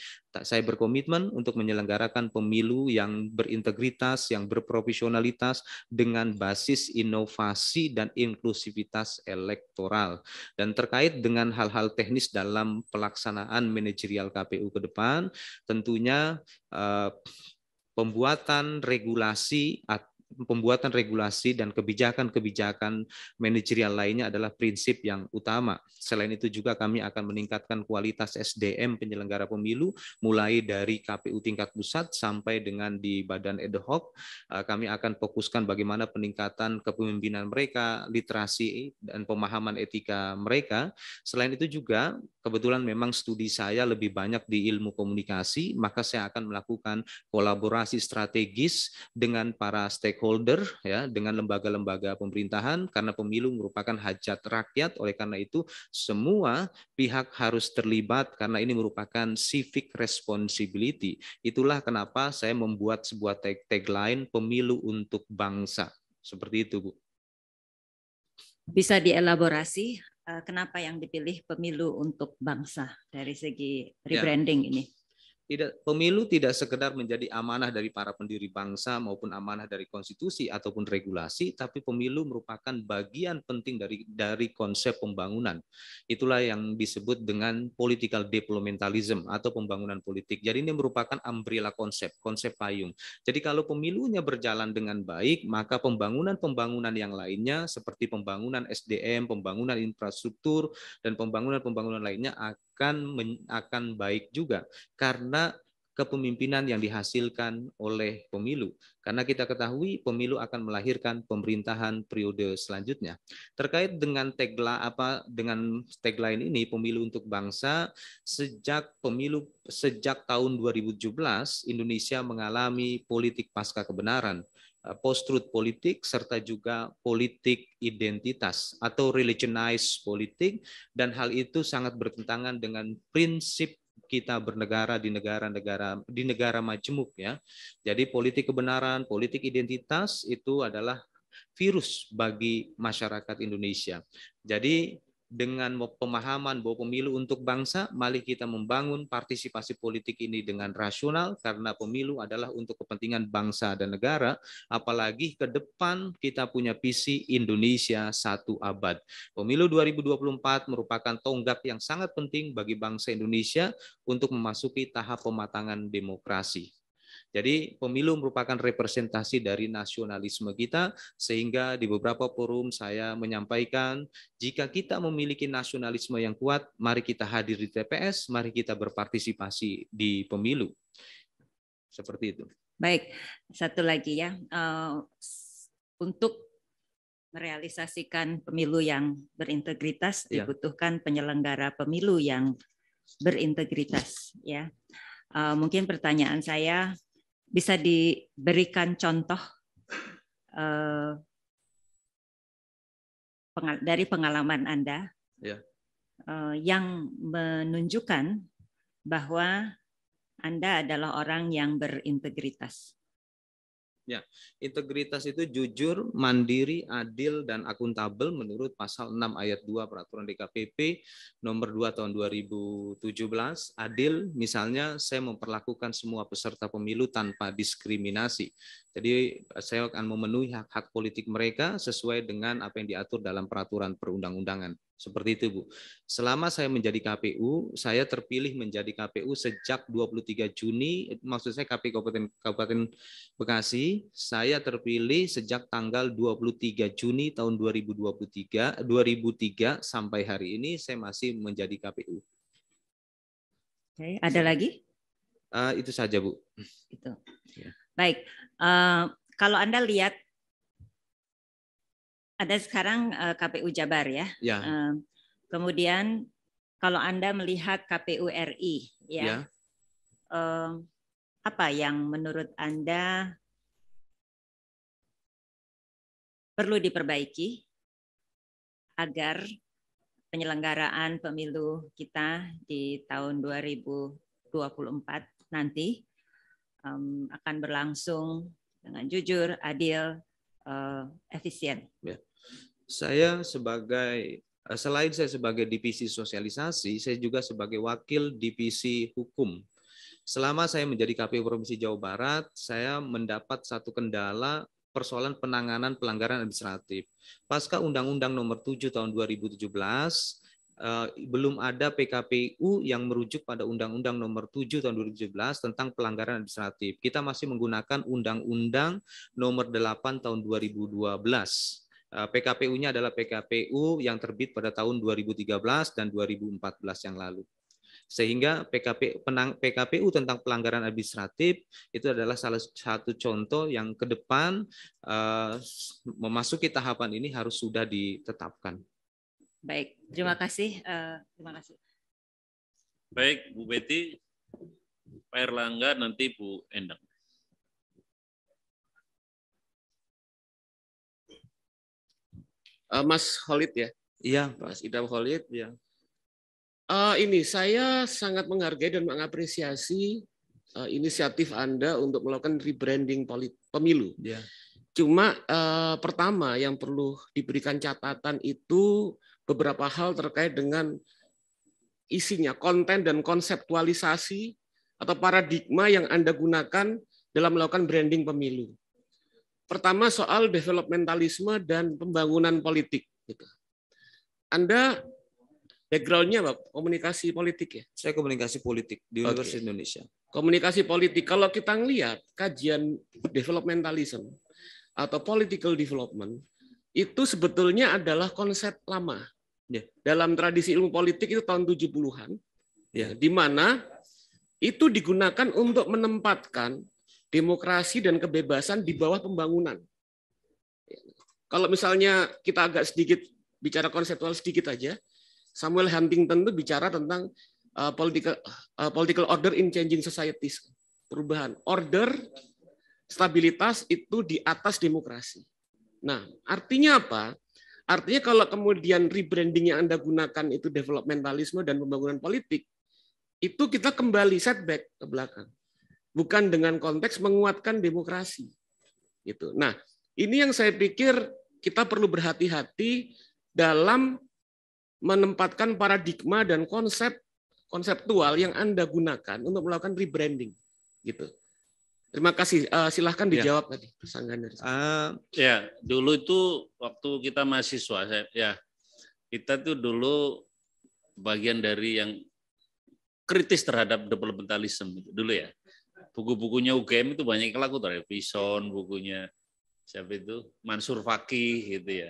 saya berkomitmen untuk menyelenggarakan pemilu yang berintegritas, yang berprofesionalitas dengan basis inovasi dan inklusi eksklusivitas elektoral. Dan terkait dengan hal-hal teknis dalam pelaksanaan manajerial KPU ke depan, tentunya eh, pembuatan regulasi atau pembuatan regulasi dan kebijakan-kebijakan manajerial lainnya adalah prinsip yang utama. Selain itu juga kami akan meningkatkan kualitas SDM penyelenggara pemilu mulai dari KPU tingkat pusat sampai dengan di badan ad hoc. Eh, kami akan fokuskan bagaimana peningkatan kepemimpinan mereka, literasi dan pemahaman etika mereka. Selain itu juga kebetulan memang studi saya lebih banyak di ilmu komunikasi, maka saya akan melakukan kolaborasi strategis dengan para stakeholder stakeholder ya dengan lembaga-lembaga pemerintahan karena pemilu merupakan hajat rakyat oleh karena itu semua pihak harus terlibat karena ini merupakan civic responsibility. Itulah kenapa saya membuat sebuah tag tagline pemilu untuk bangsa. Seperti itu, Bu. Bisa dielaborasi eh, kenapa yang dipilih pemilu untuk bangsa dari segi ya. rebranding ya. ini? tidak pemilu tidak sekedar menjadi amanah dari para pendiri bangsa maupun amanah dari konstitusi ataupun regulasi tapi pemilu merupakan bagian penting dari dari konsep pembangunan itulah yang disebut dengan political developmentalism atau pembangunan politik jadi ini merupakan umbrella konsep konsep payung jadi kalau pemilunya berjalan dengan baik maka pembangunan-pembangunan yang lainnya seperti pembangunan SDM pembangunan infrastruktur dan pembangunan-pembangunan lainnya akan akan baik juga karena kepemimpinan yang dihasilkan oleh pemilu. Karena kita ketahui pemilu akan melahirkan pemerintahan periode selanjutnya. Terkait dengan tegla apa dengan tagline ini pemilu untuk bangsa sejak pemilu sejak tahun 2017 Indonesia mengalami politik pasca kebenaran Eh, post-truth politik serta juga politik identitas atau religionized politik dan hal itu sangat bertentangan dengan prinsip kita bernegara di negara-negara di negara majemuk ya. Jadi politik kebenaran, politik identitas itu adalah virus bagi masyarakat Indonesia. Jadi dengan pemahaman bahwa pemilu untuk bangsa, mari kita membangun partisipasi politik ini dengan rasional karena pemilu adalah untuk kepentingan bangsa dan negara, apalagi ke depan kita punya visi Indonesia satu abad. Pemilu 2024 merupakan tonggak yang sangat penting bagi bangsa Indonesia untuk memasuki tahap pematangan demokrasi. Jadi pemilu merupakan representasi dari nasionalisme kita sehingga di beberapa forum saya menyampaikan jika kita memiliki nasionalisme yang kuat, mari kita hadir di TPS, mari kita berpartisipasi di pemilu. Seperti itu. Baik, satu lagi ya. Eh, untuk merealisasikan pemilu yang berintegritas ya. dibutuhkan penyelenggara pemilu yang berintegritas ya. Eh, mungkin pertanyaan saya bisa diberikan contoh eh, dari pengalaman Anda ya. Eh, yang menunjukkan bahwa Anda adalah orang yang berintegritas. Ya, integritas itu jujur, mandiri, adil, dan akuntabel menurut pasal 6 ayat 2 peraturan DKPP nomor 2 tahun 2017. Adil misalnya saya memperlakukan semua peserta pemilu tanpa diskriminasi. Jadi saya akan memenuhi hak-hak politik mereka sesuai dengan apa yang diatur dalam peraturan perundang-undangan. Seperti itu, Bu. Selama saya menjadi KPU, saya terpilih menjadi KPU sejak 23 Juni, maksud saya KPU Kabupaten, Kabupaten Bekasi, saya terpilih sejak tanggal 23 Juni tahun 2023, 2003 sampai hari ini saya masih menjadi KPU. Oke, ada lagi? Uh, itu saja, Bu. Itu. Ya. Baik. Uh, kalau Anda lihat ada sekarang eh, KPU Jabar ya. ya. Kemudian kalau anda melihat KPU RI ya, ya. apa yang menurut anda perlu diperbaiki agar penyelenggaraan pemilu kita di tahun 2024 nanti akan berlangsung dengan jujur, adil, uh, efisien. Yeah saya sebagai eh, selain saya sebagai divisi sosialisasi, saya juga sebagai wakil divisi hukum. Selama saya menjadi KPU Provinsi Jawa Barat, saya mendapat satu kendala persoalan penanganan pelanggaran administratif. Pasca Undang-Undang Nomor 7 Tahun 2017 eh, belum ada PKPU yang merujuk pada Undang-Undang Nomor 7 Tahun 2017 tentang pelanggaran administratif. Kita masih menggunakan Undang-Undang Nomor 8 Tahun 2012 Eh, PKPU-nya adalah PKPU yang terbit pada tahun 2013 dan 2014 yang lalu. Sehingga PKP, PKPU tentang pelanggaran administratif itu adalah salah satu contoh yang ke depan eh, memasuki tahapan ini harus sudah ditetapkan. Baik, terima kasih. Eh, terima kasih. Baik, Bu Betty, Pak Erlangga, nanti Bu Endang. uh, Mas Holit ya. Iya, Mas Idam Holit ya. Uh, eh, ini saya sangat menghargai dan mengapresiasi uh, inisiatif Anda untuk melakukan rebranding pemilu. Iya. Cuma uh, pertama yang perlu diberikan catatan itu beberapa hal terkait dengan isinya, konten dan konseptualisasi atau paradigma yang Anda gunakan dalam melakukan branding pemilu. Pertama soal developmentalisme dan pembangunan politik. Gitu. Anda backgroundnya apa? Komunikasi politik ya? Saya komunikasi politik di Universitas Indonesia. Komunikasi politik. Kalau kita ngelihat kajian developmentalism atau political development itu sebetulnya adalah konsep lama. Yeah. Dalam tradisi ilmu politik itu tahun 70-an, ya. di mana itu digunakan untuk menempatkan demokrasi dan kebebasan di bawah pembangunan. Kalau misalnya kita agak sedikit bicara konseptual sedikit aja, Samuel Huntington itu bicara tentang uh, political uh, political order in changing societies, perubahan order stabilitas itu di atas demokrasi. Nah, artinya apa? Artinya kalau kemudian rebranding yang Anda gunakan itu developmentalisme dan pembangunan politik, itu kita kembali setback ke belakang bukan dengan konteks menguatkan demokrasi. Gitu. Nah, ini yang saya pikir kita perlu berhati-hati dalam menempatkan paradigma dan konsep konseptual yang Anda gunakan untuk melakukan rebranding gitu. Terima kasih. Uh, silahkan ya. dijawab ya. tadi dari Uh, eh, ya, dulu itu waktu kita mahasiswa, saya, ya kita tuh dulu bagian dari yang kritis terhadap developmentalism dulu ya buku-bukunya UGM itu banyak yang laku dari Pison bukunya siapa itu Mansur Fakih gitu ya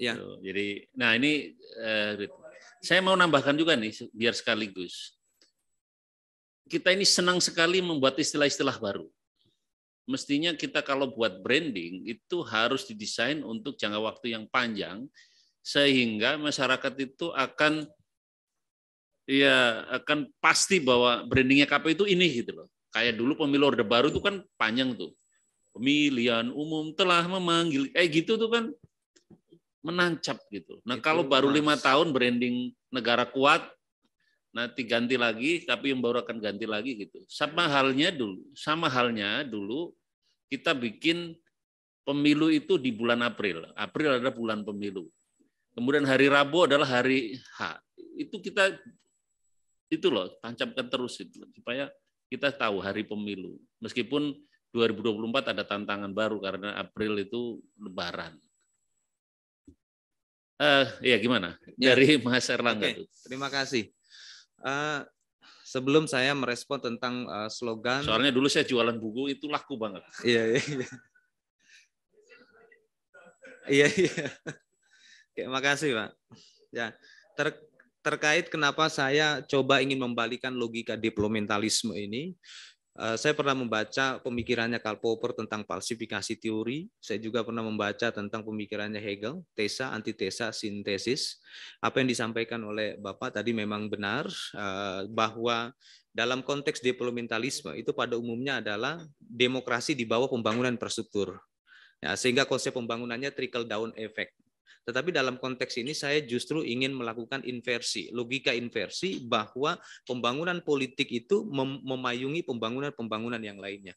ya so, jadi nah ini uh, saya mau nambahkan juga nih biar sekaligus kita ini senang sekali membuat istilah-istilah baru mestinya kita kalau buat branding itu harus didesain untuk jangka waktu yang panjang sehingga masyarakat itu akan Iya, akan eh, pasti bahwa brandingnya KPU itu ini gitu loh. Kayak dulu pemilu Orde Baru itu kan panjang tuh. Pemilihan umum telah memanggil, eh gitu tuh kan menancap gitu. Nah itu kalau baru lima tahun branding negara kuat, nanti ganti lagi, tapi yang baru akan ganti lagi gitu. Sama halnya dulu, sama halnya dulu kita bikin pemilu itu di bulan April. April adalah bulan pemilu. Kemudian hari Rabu adalah hari H. Itu kita itu loh tancapkan terus itu supaya kita tahu hari pemilu meskipun 2024 ada tantangan baru karena April itu Lebaran. Uh, ya gimana ya. dari Mas Erlangga? Okay. Itu. Terima kasih. Uh, sebelum saya merespon tentang uh, slogan. Soalnya dulu saya jualan buku itu laku banget. Iya iya. Iya iya. iya. Oke, makasih Pak. Ya ter terkait kenapa saya coba ingin membalikan logika diplomentalisme ini. Eh, saya pernah membaca pemikirannya Karl Popper tentang falsifikasi teori. Saya juga pernah membaca tentang pemikirannya Hegel, tesa, antitesa, sintesis. Apa yang disampaikan oleh Bapak tadi memang benar eh, bahwa dalam konteks deplomentalisme itu pada umumnya adalah demokrasi di bawah pembangunan infrastruktur. Ya, sehingga konsep pembangunannya trickle down effect tetapi dalam konteks ini saya justru ingin melakukan inversi, logika inversi bahwa pembangunan politik itu mem memayungi pembangunan-pembangunan yang lainnya.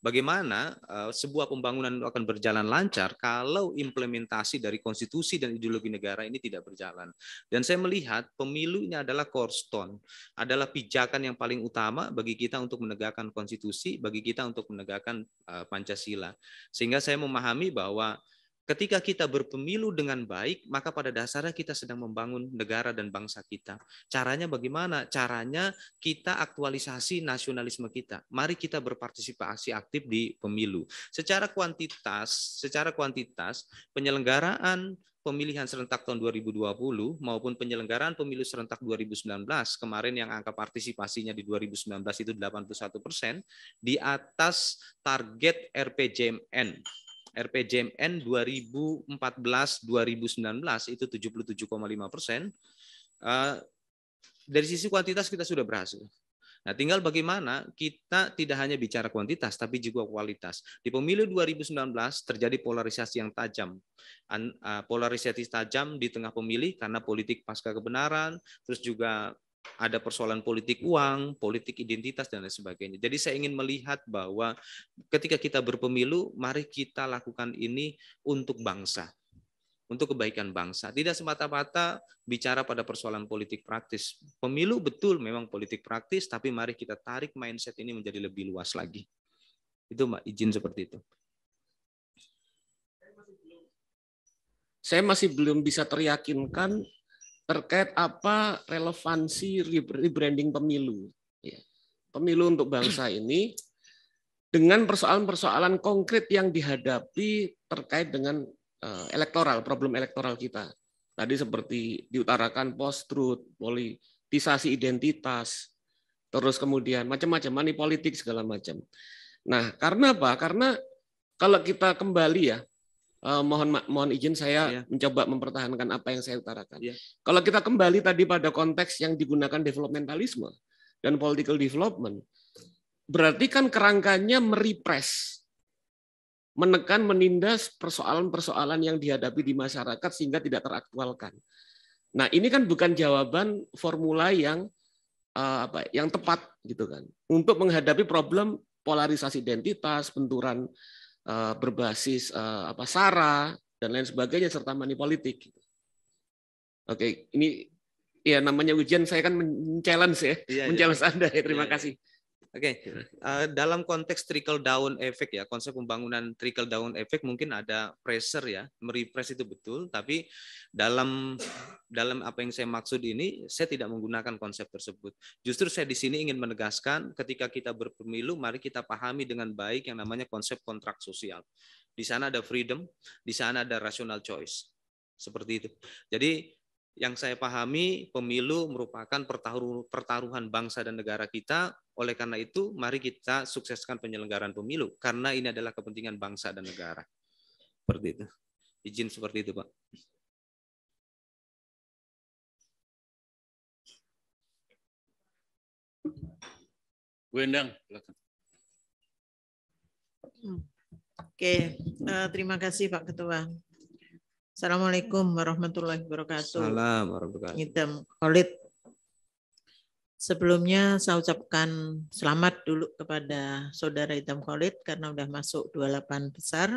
Bagaimana eh, sebuah pembangunan akan berjalan lancar kalau implementasi dari konstitusi dan ideologi negara ini tidak berjalan. Dan saya melihat pemilu ini adalah cornerstone, adalah pijakan yang paling utama bagi kita untuk menegakkan konstitusi, bagi kita untuk menegakkan eh, Pancasila. Sehingga saya memahami bahwa Ketika kita berpemilu dengan baik, maka pada dasarnya kita sedang membangun negara dan bangsa kita. Caranya bagaimana? Caranya kita aktualisasi nasionalisme kita. Mari kita berpartisipasi aktif di pemilu. Secara kuantitas, secara kuantitas penyelenggaraan pemilihan serentak tahun 2020 maupun penyelenggaraan pemilu serentak 2019 kemarin yang angka partisipasinya di 2019 itu 81 persen di atas target RPJMN RPJMN 2014-2019 itu 77,5 persen. Uh, dari sisi kuantitas kita sudah berhasil. Nah, tinggal bagaimana kita tidak hanya bicara kuantitas, tapi juga kualitas. Di pemilu 2019 terjadi polarisasi yang tajam. Eh, polarisasi tajam di tengah pemilih karena politik pasca kebenaran, terus juga ada persoalan politik uang, politik identitas dan lain sebagainya. Jadi saya ingin melihat bahwa ketika kita berpemilu, mari kita lakukan ini untuk bangsa, untuk kebaikan bangsa. Tidak semata-mata bicara pada persoalan politik praktis. Pemilu betul memang politik praktis, tapi mari kita tarik mindset ini menjadi lebih luas lagi. Itu Mbak izin seperti itu. Saya masih belum bisa teryakinkan terkait apa relevansi rebranding pemilu. Ya. Pemilu untuk bangsa ini dengan persoalan-persoalan konkret yang dihadapi terkait dengan eh, elektoral, problem elektoral kita. Tadi seperti diutarakan post-truth, politisasi identitas, terus kemudian macam-macam, money politik segala macam. Nah, karena apa? Karena kalau kita kembali ya, uh, mohon mohon izin saya yeah. mencoba mempertahankan apa yang saya utarakan. Yeah. Kalau kita kembali tadi pada konteks yang digunakan developmentalisme dan political development, berarti kan kerangkanya merepress, menekan, menindas persoalan-persoalan yang dihadapi di masyarakat sehingga tidak teraktualkan. Nah ini kan bukan jawaban formula yang uh, apa yang tepat gitu kan untuk menghadapi problem polarisasi identitas, benturan Eh, berbasis eh, apa sara dan lain sebagainya serta manipolitik. Gitu. Oke, ini ya namanya ujian saya kan men-challenge ya, iya, men-challenge iya. Anda ya. Terima iya, iya. kasih. Oke, okay. Iya. uh, eh, dalam konteks trickle down effect ya, konsep pembangunan trickle down effect mungkin ada pressure ya, merepress itu betul, tapi dalam dalam apa yang saya maksud ini, saya tidak menggunakan konsep tersebut. Justru saya di sini ingin menegaskan, ketika kita berpemilu, mari kita pahami dengan baik yang namanya konsep kontrak sosial. Di sana ada freedom, di sana ada rational choice, seperti itu. Jadi yang saya pahami pemilu merupakan pertaruhan bangsa dan negara kita. Oleh karena itu, mari kita sukseskan penyelenggaraan pemilu karena ini adalah kepentingan bangsa dan negara. Seperti itu. Izin seperti itu, Pak. Bu Endang, silakan. Hmm. Oke, eh, terima kasih Pak Ketua. Assalamualaikum warahmatullahi wabarakatuh. Salam warahmatullahi wabarakatuh. Sebelumnya saya ucapkan selamat dulu kepada saudara Idam Khalid karena sudah masuk 28 besar.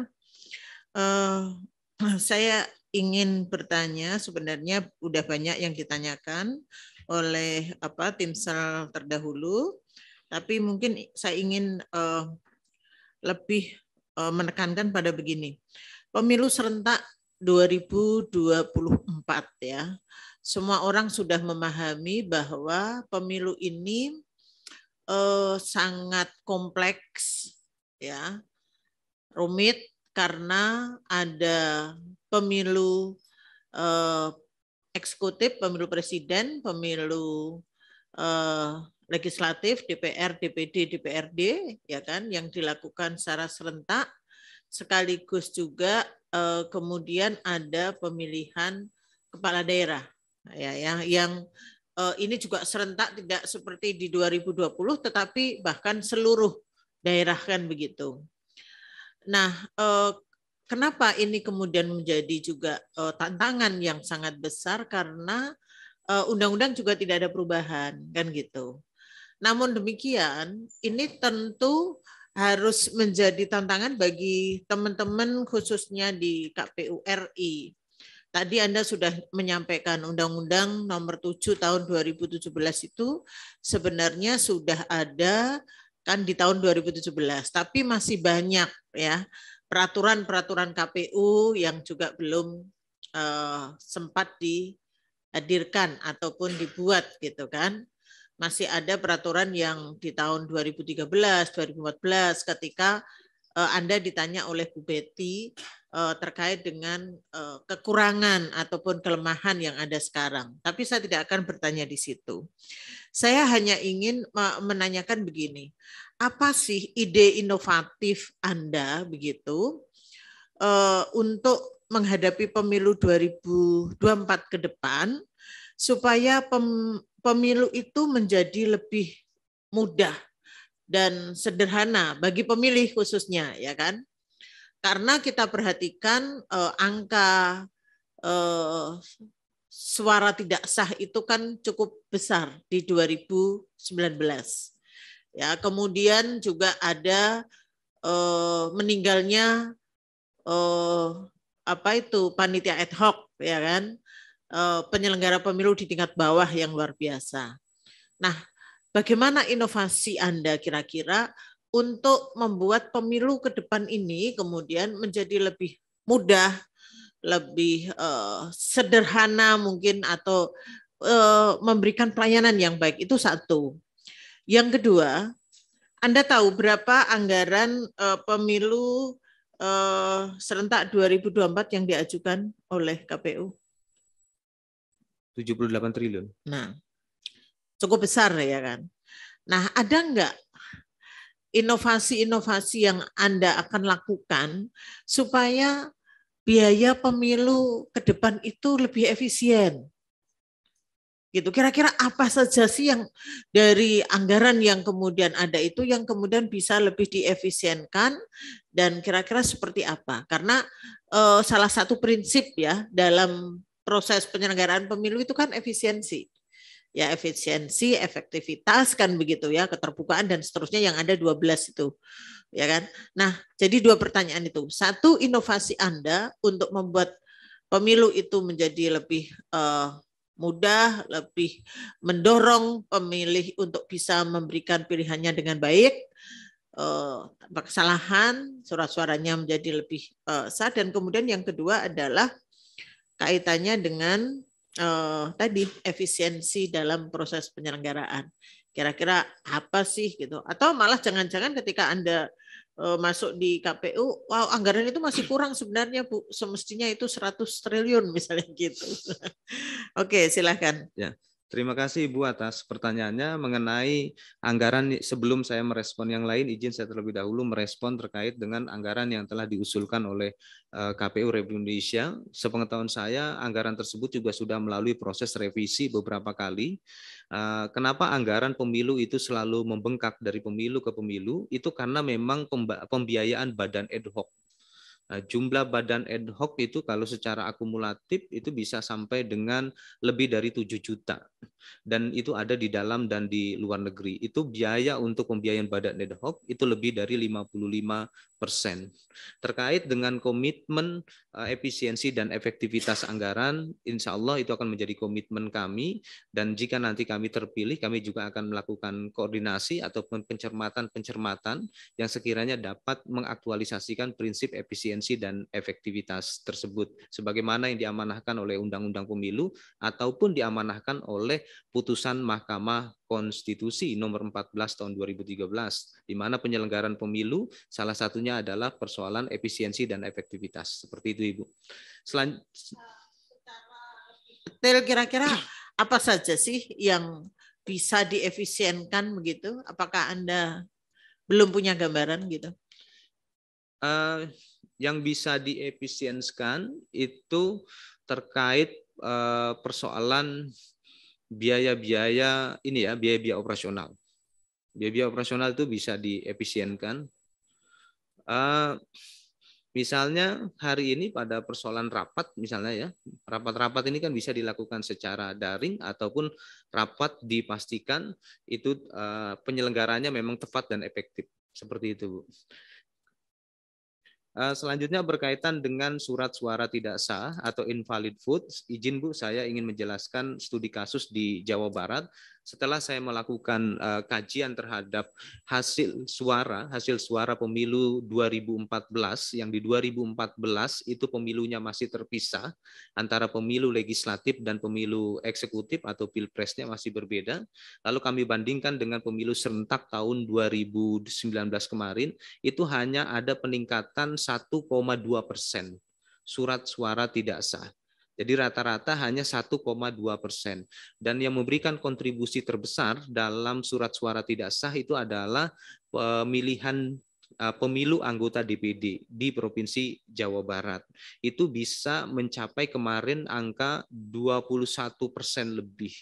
Uh, saya ingin bertanya sebenarnya sudah banyak yang ditanyakan oleh apa timsel terdahulu, tapi mungkin saya ingin uh, lebih uh, menekankan pada begini. Pemilu serentak 2024 ya. Semua orang sudah memahami bahwa pemilu ini eh, sangat kompleks ya. Rumit karena ada pemilu eh, eksekutif, pemilu presiden, pemilu eh, legislatif, DPR, DPD, DPRD ya kan yang dilakukan secara serentak sekaligus juga eh, kemudian ada pemilihan kepala daerah ya yang yang eh, ini juga serentak tidak seperti di 2020 tetapi bahkan seluruh daerah kan begitu. Nah, eh, kenapa ini kemudian menjadi juga eh, tantangan yang sangat besar karena eh, undang-undang juga tidak ada perubahan kan gitu. Namun demikian, ini tentu harus menjadi tantangan bagi teman-teman khususnya di KPU RI. Tadi Anda sudah menyampaikan Undang-Undang Nomor 7 Tahun 2017 itu sebenarnya sudah ada kan di tahun 2017, tapi masih banyak ya peraturan-peraturan KPU yang juga belum uh, sempat dihadirkan ataupun dibuat gitu kan masih ada peraturan yang di tahun 2013, 2014 ketika eh, Anda ditanya oleh Bu Betty eh, terkait dengan eh, kekurangan ataupun kelemahan yang ada sekarang. Tapi saya tidak akan bertanya di situ. Saya hanya ingin menanyakan begini, apa sih ide inovatif Anda begitu untuk menghadapi pemilu 2024 ke depan supaya pem, pemilu itu menjadi lebih mudah dan sederhana bagi pemilih khususnya ya kan karena kita perhatikan eh, angka eh, suara tidak sah itu kan cukup besar di 2019 ya kemudian juga ada eh, meninggalnya eh, apa itu panitia ad hoc ya kan Eh, penyelenggara pemilu di tingkat bawah yang luar biasa. Nah, bagaimana inovasi Anda kira-kira untuk membuat pemilu ke depan ini kemudian menjadi lebih mudah, lebih eh, sederhana mungkin atau eh, memberikan pelayanan yang baik itu satu. Yang kedua, Anda tahu berapa anggaran pemilu serentak 2024 yang diajukan oleh KPU? 78 triliun. Nah, cukup besar ya kan. Nah, ada nggak inovasi-inovasi yang Anda akan lakukan supaya biaya pemilu ke depan itu lebih efisien? Gitu. Kira-kira apa saja sih yang dari anggaran yang kemudian ada itu yang kemudian bisa lebih diefisienkan dan kira-kira seperti apa? Karena eh, salah satu prinsip ya dalam proses penyelenggaraan pemilu itu kan efisiensi. Ya efisiensi, efektivitas kan begitu ya, keterbukaan dan seterusnya yang ada 12 itu. Ya kan? Nah, jadi dua pertanyaan itu. Satu inovasi Anda untuk membuat pemilu itu menjadi lebih uh, mudah, lebih mendorong pemilih untuk bisa memberikan pilihannya dengan baik, uh, kesalahan, surat suaranya menjadi lebih uh, sah. Dan kemudian yang kedua adalah kaitannya dengan eh, tadi efisiensi dalam proses penyelenggaraan. Kira-kira apa sih gitu? Atau malah jangan-jangan ketika Anda eh, masuk di KPU, wow anggaran itu masih kurang sebenarnya Bu. Semestinya itu 100 triliun misalnya gitu. Oke, silahkan. Ya. Terima kasih Ibu atas pertanyaannya mengenai anggaran sebelum saya merespon yang lain izin saya terlebih dahulu merespon terkait dengan anggaran yang telah diusulkan oleh eh, KPU Republik Indonesia. Sepengetahuan saya anggaran tersebut juga sudah melalui proses revisi beberapa kali. Eh, kenapa anggaran pemilu itu selalu membengkak dari pemilu ke pemilu? Itu karena memang pembiayaan badan ad hoc Nah, jumlah badan ad hoc itu kalau secara akumulatif itu bisa sampai dengan lebih dari 7 juta dan itu ada di dalam dan di luar negeri. Itu biaya untuk pembiayaan badan ad hoc itu lebih dari 55%. Terkait dengan komitmen eh, efisiensi dan efektivitas anggaran, insya Allah itu akan menjadi komitmen kami dan jika nanti kami terpilih, kami juga akan melakukan koordinasi ataupun pencermatan-pencermatan yang sekiranya dapat mengaktualisasikan prinsip efisiensi dan efektivitas tersebut sebagaimana yang diamanahkan oleh Undang-Undang Pemilu ataupun diamanahkan oleh oleh putusan Mahkamah Konstitusi nomor 14 tahun 2013 di mana penyelenggaraan pemilu salah satunya adalah persoalan efisiensi dan efektivitas. Seperti itu Ibu. selanjutnya detail kira-kira apa saja sih yang bisa diefisienkan begitu? Apakah Anda belum punya gambaran gitu? Uh, yang bisa diefisienkan itu terkait eh, persoalan biaya-biaya ini ya, biaya-biaya operasional. Biaya-biaya operasional itu bisa diefisienkan. Eh, misalnya hari ini pada persoalan rapat misalnya ya, rapat-rapat ini kan bisa dilakukan secara daring ataupun rapat dipastikan itu eh, penyelenggaranya memang tepat dan efektif. Seperti itu, Bu. Eh, selanjutnya berkaitan dengan surat suara tidak sah atau invalid vote, Izin Bu, saya ingin menjelaskan studi kasus di Jawa Barat setelah saya melakukan uh, kajian terhadap hasil suara, hasil suara pemilu 2014 yang di 2014 itu pemilunya masih terpisah antara pemilu legislatif dan pemilu eksekutif atau pilpresnya masih berbeda. Lalu kami bandingkan dengan pemilu serentak tahun 2019 kemarin itu hanya ada peningkatan 1,2 persen surat suara tidak sah. Jadi rata-rata hanya 1,2 persen. Dan yang memberikan kontribusi terbesar dalam surat suara tidak sah itu adalah pemilihan eh, pemilu anggota DPD di Provinsi Jawa Barat. Itu bisa mencapai kemarin angka 21 persen lebih.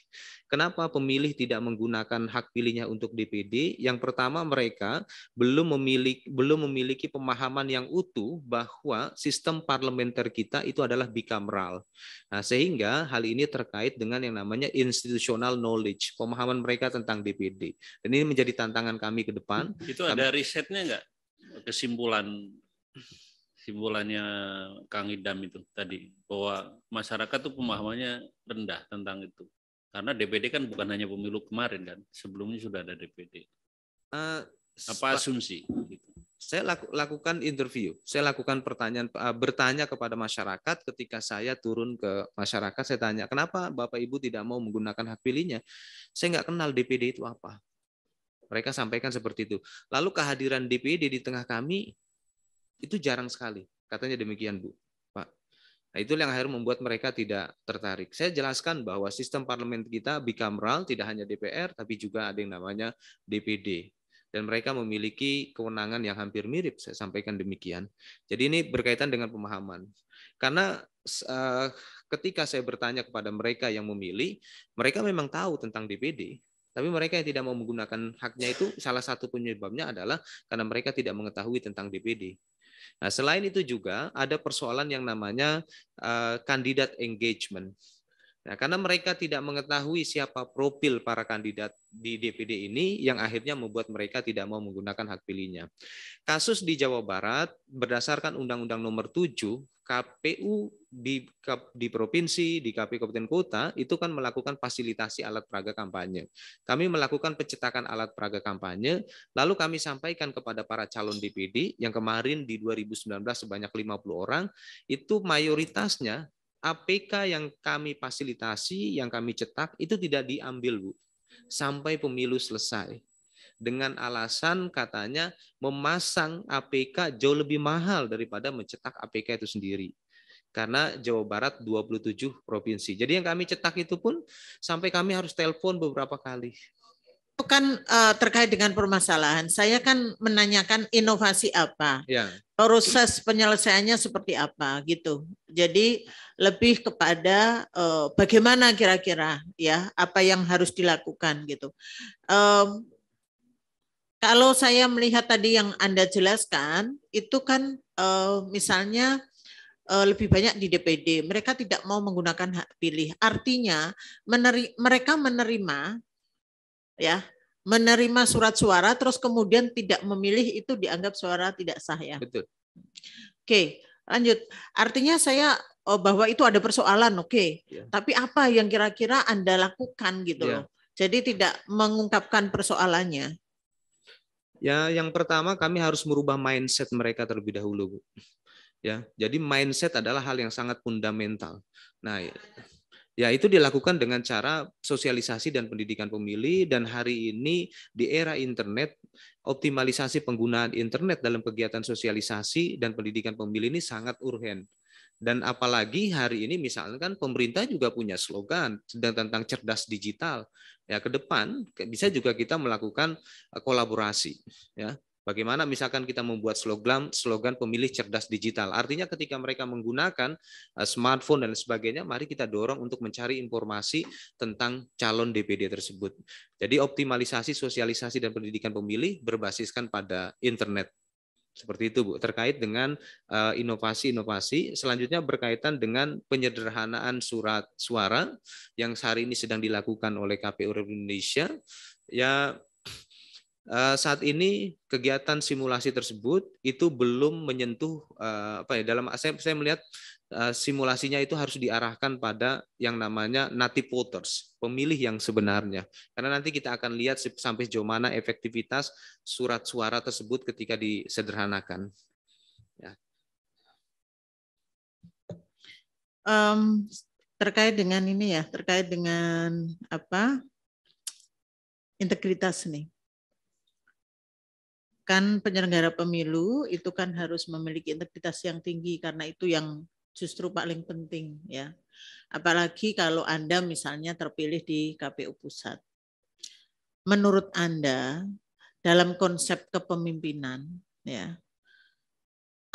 Kenapa pemilih tidak menggunakan hak pilihnya untuk DPD? Yang pertama mereka belum memiliki belum memiliki pemahaman yang utuh bahwa sistem parlementer kita itu adalah bicameral. Nah, sehingga hal ini terkait dengan yang namanya institutional knowledge, pemahaman mereka tentang DPD. Dan ini menjadi tantangan kami ke depan. Itu ada risetnya enggak? Kesimpulan simpulannya Kang Idam itu tadi bahwa masyarakat tuh pemahamannya rendah tentang itu. Karena DPD kan bukan hanya pemilu kemarin kan, sebelumnya sudah ada DPD. Uh, eh, Apa asumsi? Gitu. Saya laku, lakukan interview, saya lakukan pertanyaan uh, bertanya kepada masyarakat ketika saya turun ke masyarakat, saya tanya kenapa Bapak Ibu tidak mau menggunakan hak pilihnya? Saya nggak kenal DPD itu apa. Mereka sampaikan seperti itu. Lalu kehadiran DPD di tengah kami itu jarang sekali, katanya demikian Bu. Nah, itu yang akhirnya membuat mereka tidak tertarik. Saya jelaskan bahwa sistem parlemen kita bicameral, tidak hanya DPR, tapi juga ada yang namanya DPD. Dan mereka memiliki kewenangan yang hampir mirip, saya sampaikan demikian. Jadi ini berkaitan dengan pemahaman. Karena eh, ketika saya bertanya kepada mereka yang memilih, mereka memang tahu tentang DPD, tapi mereka yang tidak mau menggunakan haknya itu salah satu penyebabnya adalah karena mereka tidak mengetahui tentang DPD. Nah, selain itu juga ada persoalan yang namanya uh, kandidat engagement. Nah, karena mereka tidak mengetahui siapa profil para kandidat di DPD ini yang akhirnya membuat mereka tidak mau menggunakan hak pilihnya. Kasus di Jawa Barat berdasarkan Undang-Undang Nomor 7 KPU di di provinsi, di KPU kabupaten kota itu kan melakukan fasilitasi alat peraga kampanye. Kami melakukan pencetakan alat peraga kampanye, lalu kami sampaikan kepada para calon DPD yang kemarin di 2019 sebanyak 50 orang, itu mayoritasnya APK yang kami fasilitasi, yang kami cetak itu tidak diambil, Bu. Sampai pemilu selesai. Dengan alasan katanya memasang APK jauh lebih mahal daripada mencetak APK itu sendiri. Karena Jawa Barat 27 provinsi. Jadi yang kami cetak itu pun sampai kami harus telepon beberapa kali Bukan uh, eh, terkait dengan permasalahan. Saya kan menanyakan inovasi apa. Ya proses penyelesaiannya seperti apa gitu. Jadi lebih kepada uh, bagaimana kira-kira ya apa yang harus dilakukan gitu. Um, kalau saya melihat tadi yang Anda jelaskan, itu kan uh, misalnya uh, lebih banyak di DPD, mereka tidak mau menggunakan hak pilih. Artinya meneri mereka menerima ya menerima surat suara terus kemudian tidak memilih itu dianggap suara tidak sah ya. Betul. Oke, lanjut. Artinya saya oh, bahwa itu ada persoalan, oke. Ya. Tapi apa yang kira-kira Anda lakukan gitu ya. loh. Jadi tidak mengungkapkan persoalannya. Ya, yang pertama kami harus merubah mindset mereka terlebih dahulu, Bu. Ya, jadi mindset adalah hal yang sangat fundamental. Nah, Ya, itu dilakukan dengan cara sosialisasi dan pendidikan pemilih dan hari ini di era internet optimalisasi penggunaan internet dalam kegiatan sosialisasi dan pendidikan pemilih ini sangat urgen. Dan apalagi hari ini misalkan pemerintah juga punya slogan tentang cerdas digital. Ya, ke depan bisa juga kita melakukan eh, kolaborasi ya Bagaimana misalkan kita membuat slogan slogan pemilih cerdas digital. Artinya ketika mereka menggunakan eh, smartphone dan sebagainya, mari kita dorong untuk mencari informasi tentang calon DPD tersebut. Jadi optimalisasi sosialisasi dan pendidikan pemilih berbasiskan pada internet. Seperti itu, Bu. Terkait dengan eh, inovasi-inovasi, selanjutnya berkaitan dengan penyederhanaan surat suara yang sehari ini sedang dilakukan oleh KPU Republik Indonesia. Ya, Eh, saat ini kegiatan simulasi tersebut itu belum menyentuh eh, apa ya dalam saya saya melihat eh, simulasinya itu harus diarahkan pada yang namanya native voters, pemilih yang sebenarnya. Karena nanti kita akan lihat sampai sejauh mana efektivitas surat suara tersebut ketika disederhanakan. Ya. Um, terkait dengan ini ya, terkait dengan apa integritas nih kan penyelenggara pemilu itu kan harus memiliki integritas yang tinggi karena itu yang justru paling penting ya. Apalagi kalau Anda misalnya terpilih di KPU pusat. Menurut Anda dalam konsep kepemimpinan ya.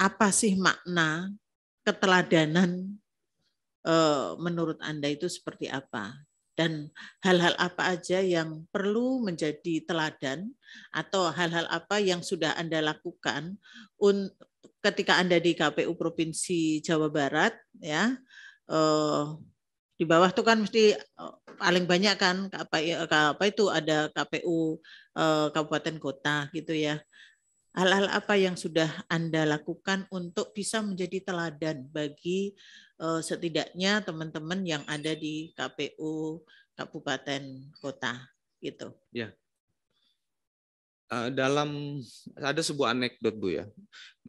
Apa sih makna keteladanan eh, menurut Anda itu seperti apa? dan hal-hal apa aja yang perlu menjadi teladan atau hal-hal apa yang sudah Anda lakukan ketika Anda di KPU Provinsi Jawa Barat ya eh, di bawah itu kan mesti eh, paling banyak kan apa itu ada KPU eh, kabupaten kota gitu ya hal-hal apa yang sudah Anda lakukan untuk bisa menjadi teladan bagi eh, setidaknya teman-teman yang ada di KPU kabupaten kota gitu. Ya. Eh, dalam ada sebuah anekdot Bu ya.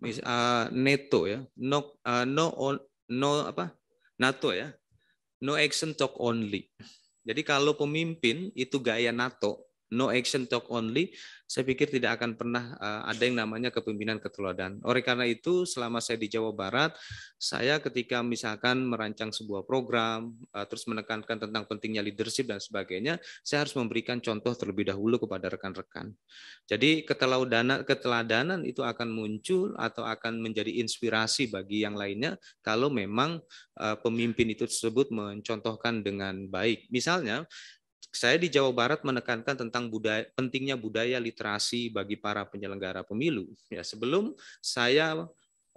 Mis, uh, NATO ya. No uh, no on, no apa? NATO ya. No action talk only. Jadi kalau pemimpin itu gaya NATO, no action talk only, saya pikir tidak akan pernah eh, ada yang namanya kepemimpinan keteladanan. Oleh karena itu, selama saya di Jawa Barat, saya ketika misalkan merancang sebuah program, eh, terus menekankan tentang pentingnya leadership dan sebagainya, saya harus memberikan contoh terlebih dahulu kepada rekan-rekan. Jadi keteladanan, itu akan muncul atau akan menjadi inspirasi bagi yang lainnya kalau memang eh, pemimpin itu tersebut mencontohkan dengan baik. Misalnya, saya di Jawa Barat menekankan tentang budaya, pentingnya budaya literasi bagi para penyelenggara pemilu. Ya, sebelum saya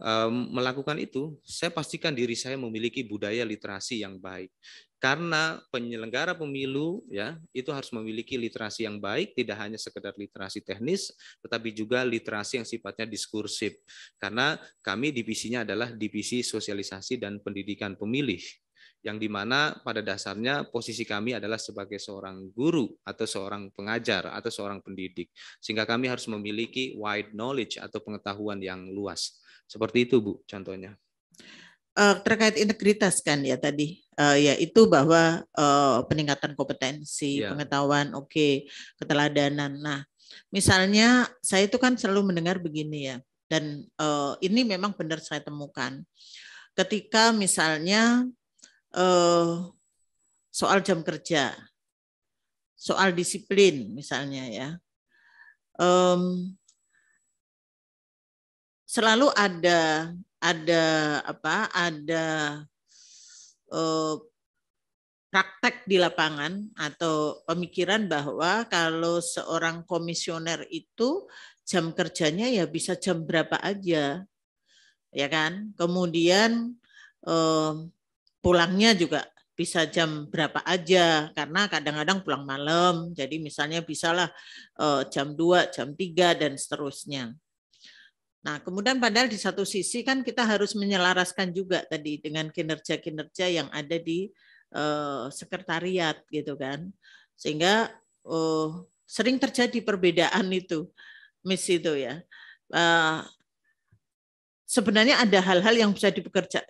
um, melakukan itu, saya pastikan diri saya memiliki budaya literasi yang baik. Karena penyelenggara pemilu ya itu harus memiliki literasi yang baik, tidak hanya sekedar literasi teknis, tetapi juga literasi yang sifatnya diskursif. Karena kami divisinya adalah divisi sosialisasi dan pendidikan pemilih yang dimana pada dasarnya posisi kami adalah sebagai seorang guru atau seorang pengajar atau seorang pendidik sehingga kami harus memiliki wide knowledge atau pengetahuan yang luas seperti itu bu contohnya eh, terkait integritas kan ya tadi uh, itu bahwa uh, peningkatan kompetensi yeah. pengetahuan oke okay, keteladanan nah misalnya saya itu kan selalu mendengar begini ya dan uh, ini memang benar saya temukan ketika misalnya uh, soal jam kerja, soal disiplin misalnya ya. Um, selalu ada ada apa ada uh, praktek di lapangan atau pemikiran bahwa kalau seorang komisioner itu jam kerjanya ya bisa jam berapa aja ya kan kemudian eh, pulangnya juga bisa jam berapa aja karena kadang-kadang pulang malam jadi misalnya bisalah uh, jam 2, jam 3 dan seterusnya. Nah, kemudian padahal di satu sisi kan kita harus menyelaraskan juga tadi dengan kinerja-kinerja yang ada di uh, sekretariat gitu kan. Sehingga uh, sering terjadi perbedaan itu. Miss itu ya. Uh, sebenarnya ada hal-hal yang bisa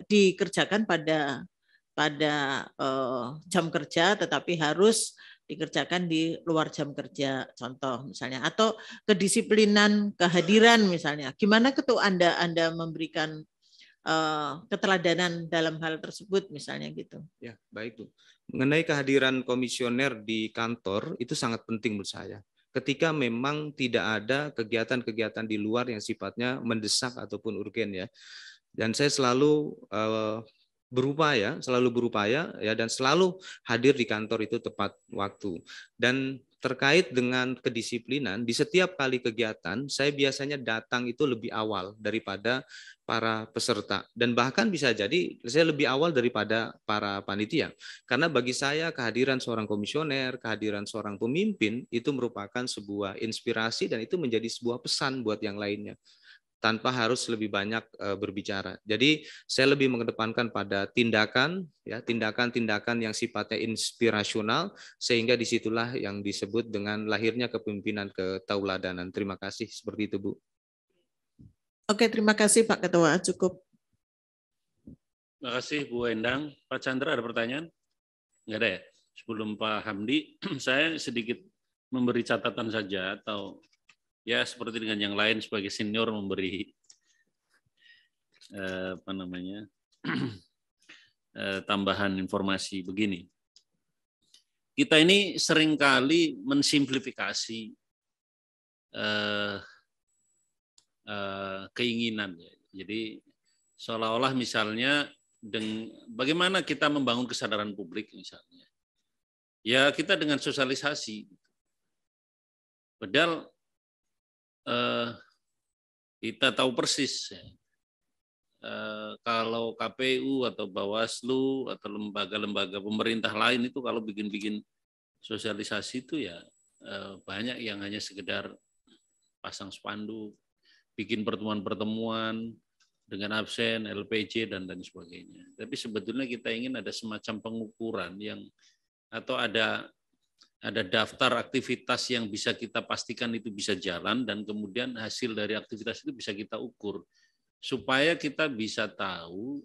dikerjakan pada pada uh, jam kerja tetapi harus dikerjakan di luar jam kerja contoh misalnya atau kedisiplinan kehadiran misalnya gimana ketua anda anda memberikan uh, keteladanan dalam hal tersebut misalnya gitu ya baik tuh mengenai kehadiran komisioner di kantor itu sangat penting menurut saya ketika memang tidak ada kegiatan-kegiatan di luar yang sifatnya mendesak ataupun urgen ya dan saya selalu uh, berupaya, selalu berupaya ya dan selalu hadir di kantor itu tepat waktu. Dan terkait dengan kedisiplinan di setiap kali kegiatan saya biasanya datang itu lebih awal daripada para peserta dan bahkan bisa jadi saya lebih awal daripada para panitia karena bagi saya kehadiran seorang komisioner kehadiran seorang pemimpin itu merupakan sebuah inspirasi dan itu menjadi sebuah pesan buat yang lainnya tanpa harus lebih banyak eh, berbicara. Jadi saya lebih mengedepankan pada tindakan ya, tindakan-tindakan yang sifatnya inspirasional sehingga disitulah yang disebut dengan lahirnya kepemimpinan ketauladanan. Terima kasih seperti itu, Bu. Oke, terima kasih Pak Ketua. Cukup. Terima kasih Bu Endang. Pak Chandra ada pertanyaan? Enggak ada ya? Sebelum Pak Hamdi, saya sedikit memberi catatan saja atau ya seperti dengan yang lain sebagai senior memberi eh, apa namanya eh, tambahan informasi begini. Kita ini seringkali mensimplifikasi eh, eh, keinginan. Ya. Jadi seolah-olah misalnya deng, bagaimana kita membangun kesadaran publik misalnya. Ya kita dengan sosialisasi. Padahal Eh, kita tahu persis ya. eh, kalau KPU atau Bawaslu atau lembaga-lembaga pemerintah lain itu kalau bikin-bikin sosialisasi itu ya eh, banyak yang hanya sekedar pasang spanduk, bikin pertemuan-pertemuan dengan absen, LPJ dan lain sebagainya. Tapi sebetulnya kita ingin ada semacam pengukuran yang atau ada ada daftar aktivitas yang bisa kita pastikan itu bisa jalan dan kemudian hasil dari aktivitas itu bisa kita ukur supaya kita bisa tahu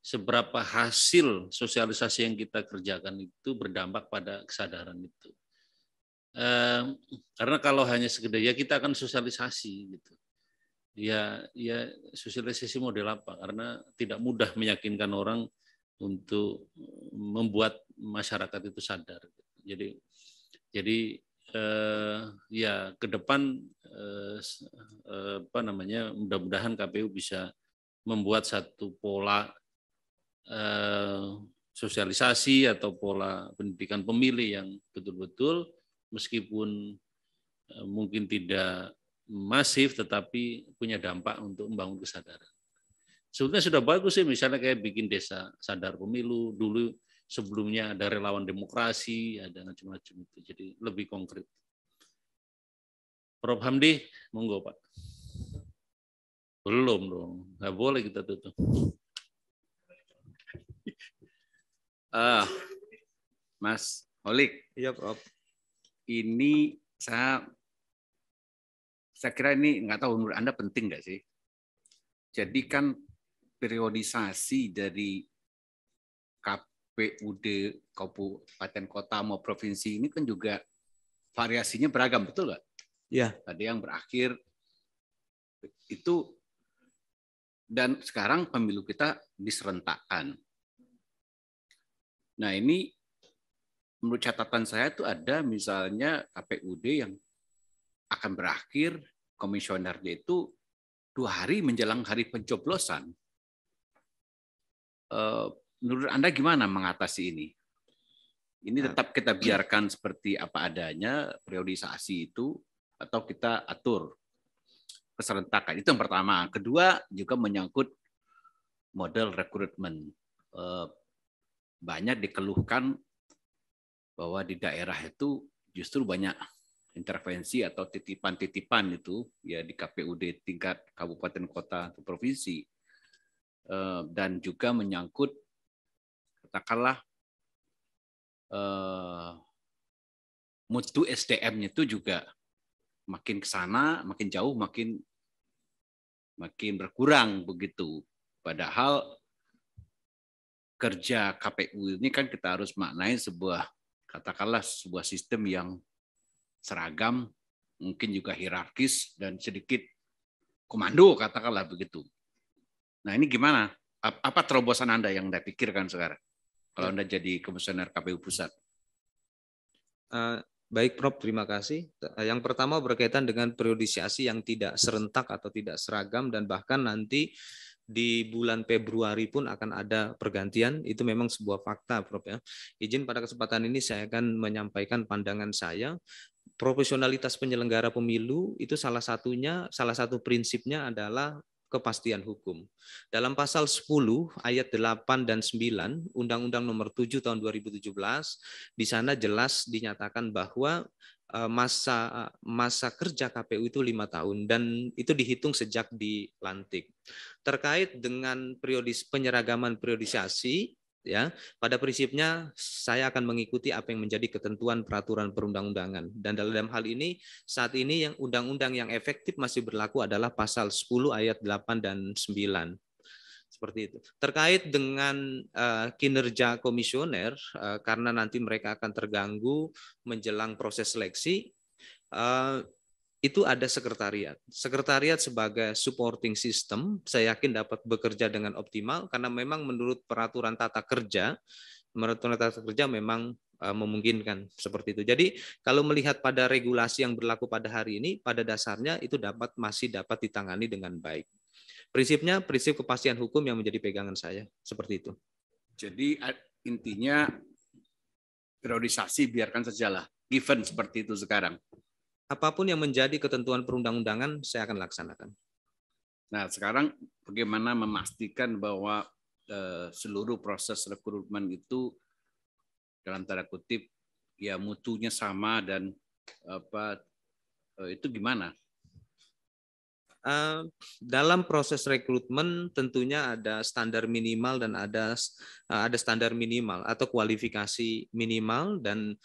seberapa hasil sosialisasi yang kita kerjakan itu berdampak pada kesadaran itu. karena kalau hanya sekedar ya kita akan sosialisasi gitu. Ya ya sosialisasi model apa? Karena tidak mudah meyakinkan orang untuk membuat masyarakat itu sadar. Jadi jadi eh, ya ke depan eh, eh apa namanya mudah-mudahan KPU bisa membuat satu pola eh, sosialisasi atau pola pendidikan pemilih yang betul-betul meskipun eh, mungkin tidak masif tetapi punya dampak untuk membangun kesadaran. Sebetulnya sudah bagus sih misalnya kayak bikin desa sadar pemilu dulu sebelumnya ada relawan demokrasi, ada macam-macam itu. Jadi lebih konkret. Prof Hamdi, monggo Pak. Belum dong, nggak boleh kita tutup. Ah, Mas Holik. Iya Prof. Ini saya saya kira ini nggak tahu menurut Anda penting nggak sih? Jadi kan periodisasi dari KP PUD kabupaten kota mau provinsi ini kan juga variasinya beragam betul nggak? Iya. Ada yang berakhir itu dan sekarang pemilu kita diserentakan. Nah ini menurut catatan saya itu ada misalnya KPUD yang akan berakhir komisionernya itu dua hari menjelang hari pencoblosan. Eh, menurut Anda gimana mengatasi ini? Ini nah. tetap kita biarkan seperti apa adanya, periodisasi itu, atau kita atur keserentakan. Itu yang pertama. Kedua, juga menyangkut model rekrutmen. Eh, banyak dikeluhkan bahwa di daerah itu justru banyak intervensi atau titipan-titipan itu ya di KPUD tingkat kabupaten kota atau provinsi eh, dan juga menyangkut katakanlah eh, mutu SDM-nya itu juga makin ke sana, makin jauh, makin makin berkurang begitu. Padahal kerja KPU ini kan kita harus maknai sebuah katakanlah sebuah sistem yang seragam, mungkin juga hierarkis dan sedikit komando katakanlah begitu. Nah ini gimana? Apa terobosan Anda yang Anda pikirkan sekarang? kalau Anda jadi komisioner KPU pusat? Uh, baik Prof, terima kasih. Eh, yang pertama berkaitan dengan periodisasi yang tidak serentak atau tidak seragam dan bahkan nanti di bulan Februari pun akan ada pergantian itu memang sebuah fakta Prof ya. Izin pada kesempatan ini saya akan menyampaikan pandangan saya profesionalitas penyelenggara pemilu itu salah satunya salah satu prinsipnya adalah kepastian hukum. Dalam pasal 10 ayat 8 dan 9 Undang-Undang Nomor 7 tahun 2017 di sana jelas dinyatakan bahwa eh, masa masa kerja KPU itu lima tahun dan itu dihitung sejak dilantik. Terkait dengan periodis penyeragaman periodisasi ya pada prinsipnya saya akan mengikuti apa yang menjadi ketentuan peraturan perundang-undangan dan dalam hal ini saat ini yang undang-undang yang efektif masih berlaku adalah pasal 10 ayat 8 dan 9 seperti itu terkait dengan uh, kinerja komisioner uh, karena nanti mereka akan terganggu menjelang proses seleksi uh, itu ada sekretariat. Sekretariat sebagai supporting system, saya yakin dapat bekerja dengan optimal karena memang menurut peraturan tata kerja, peraturan tata kerja memang e, memungkinkan seperti itu. Jadi kalau melihat pada regulasi yang berlaku pada hari ini, pada dasarnya itu dapat masih dapat ditangani dengan baik. Prinsipnya prinsip kepastian hukum yang menjadi pegangan saya seperti itu. Jadi intinya periodisasi biarkan sajalah, given seperti itu sekarang apapun yang menjadi ketentuan perundang-undangan saya akan laksanakan. Nah, sekarang bagaimana memastikan bahwa eh, seluruh proses rekrutmen itu dalam tanda kutip ya mutunya sama dan apa eh, itu gimana? Uh, dalam proses rekrutmen tentunya ada standar minimal dan ada uh, ada standar minimal atau kualifikasi minimal dan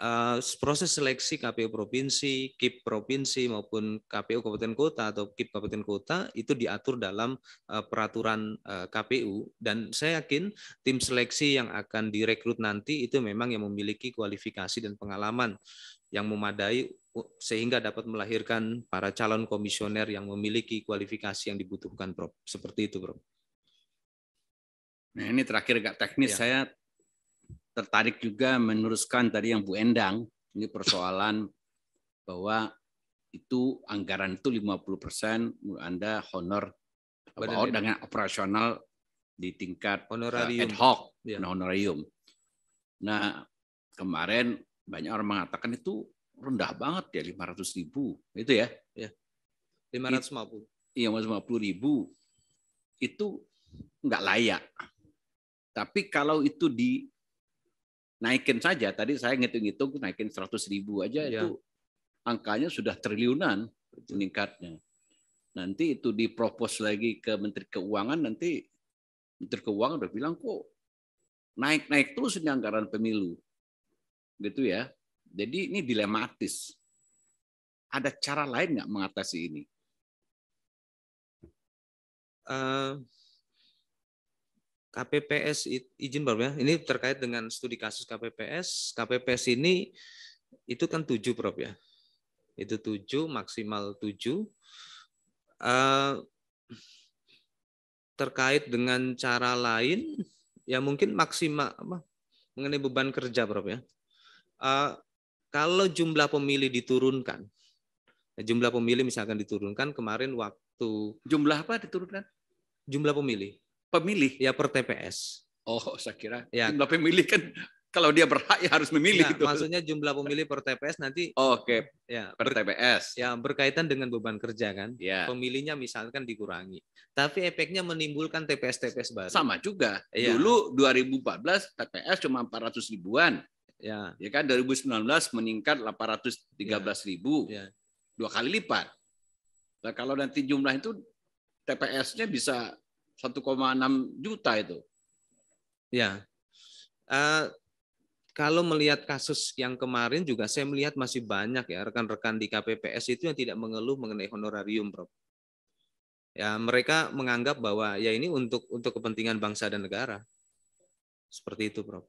uh, proses seleksi KPU provinsi, KIP provinsi maupun KPU kabupaten kota atau KIP kabupaten kota itu diatur dalam uh, peraturan uh, eh, KPU dan saya yakin tim seleksi yang akan direkrut nanti itu memang yang memiliki kualifikasi dan pengalaman yang memadai sehingga dapat melahirkan para calon komisioner yang memiliki kualifikasi yang dibutuhkan, Prof. Seperti itu, Prof. Nah, ini terakhir agak teknis ya. saya tertarik juga meneruskan tadi yang Bu Endang, ini persoalan bahwa itu anggaran itu 50 persen Anda honor apa, dengan operasional di tingkat eh, honorarium. ad hoc, ya. honorarium. Nah, kemarin banyak orang mengatakan itu rendah banget ya 500 ribu, itu ya. ya. 550. Iya, 550 iya, ribu. Itu nggak layak. Tapi kalau itu di naikin saja. Tadi saya ngitung-ngitung naikin 100 ribu aja ya. itu angkanya sudah triliunan meningkatnya. Nanti itu dipropos lagi ke Menteri Keuangan, nanti Menteri Keuangan udah bilang kok naik-naik terus ini anggaran pemilu. Gitu ya. Jadi ini dilematis. Ada cara lain nggak mengatasi ini? Uh, KPPS izin Prof ya. Ini terkait dengan studi kasus KPPS. KPPS ini itu kan tujuh, Prof ya. Itu tujuh, maksimal tujuh. Eh, terkait dengan cara lain ya mungkin maksimal apa mengenai beban kerja Prof ya. Eh, kalau jumlah pemilih diturunkan ya jumlah pemilih misalkan diturunkan kemarin waktu jumlah apa diturunkan? Jumlah pemilih pemilih ya per TPS. Oh, saya kira ya. jumlah pemilih kan kalau dia berhak ya harus memilih. Ya, itu. Maksudnya jumlah pemilih per TPS nanti. Oh, Oke. Okay. Ya per TPS. Ya berkaitan dengan beban kerja kan. Ya. Pemilihnya misalkan dikurangi, tapi efeknya menimbulkan TPS-TPS baru. Sama juga. Ya. Dulu 2014 TPS cuma 400 ribuan. Ya. Ya kan 2019 meningkat 813 ya. ribu. Ya. Dua kali lipat. Nah, kalau nanti jumlah itu TPS-nya bisa 1,6 juta itu. Ya. Uh, kalau melihat kasus yang kemarin juga saya melihat masih banyak ya rekan-rekan di KPPS itu yang tidak mengeluh mengenai honorarium, bro. Ya, mereka menganggap bahwa ya ini untuk untuk kepentingan bangsa dan negara. Seperti itu, bro.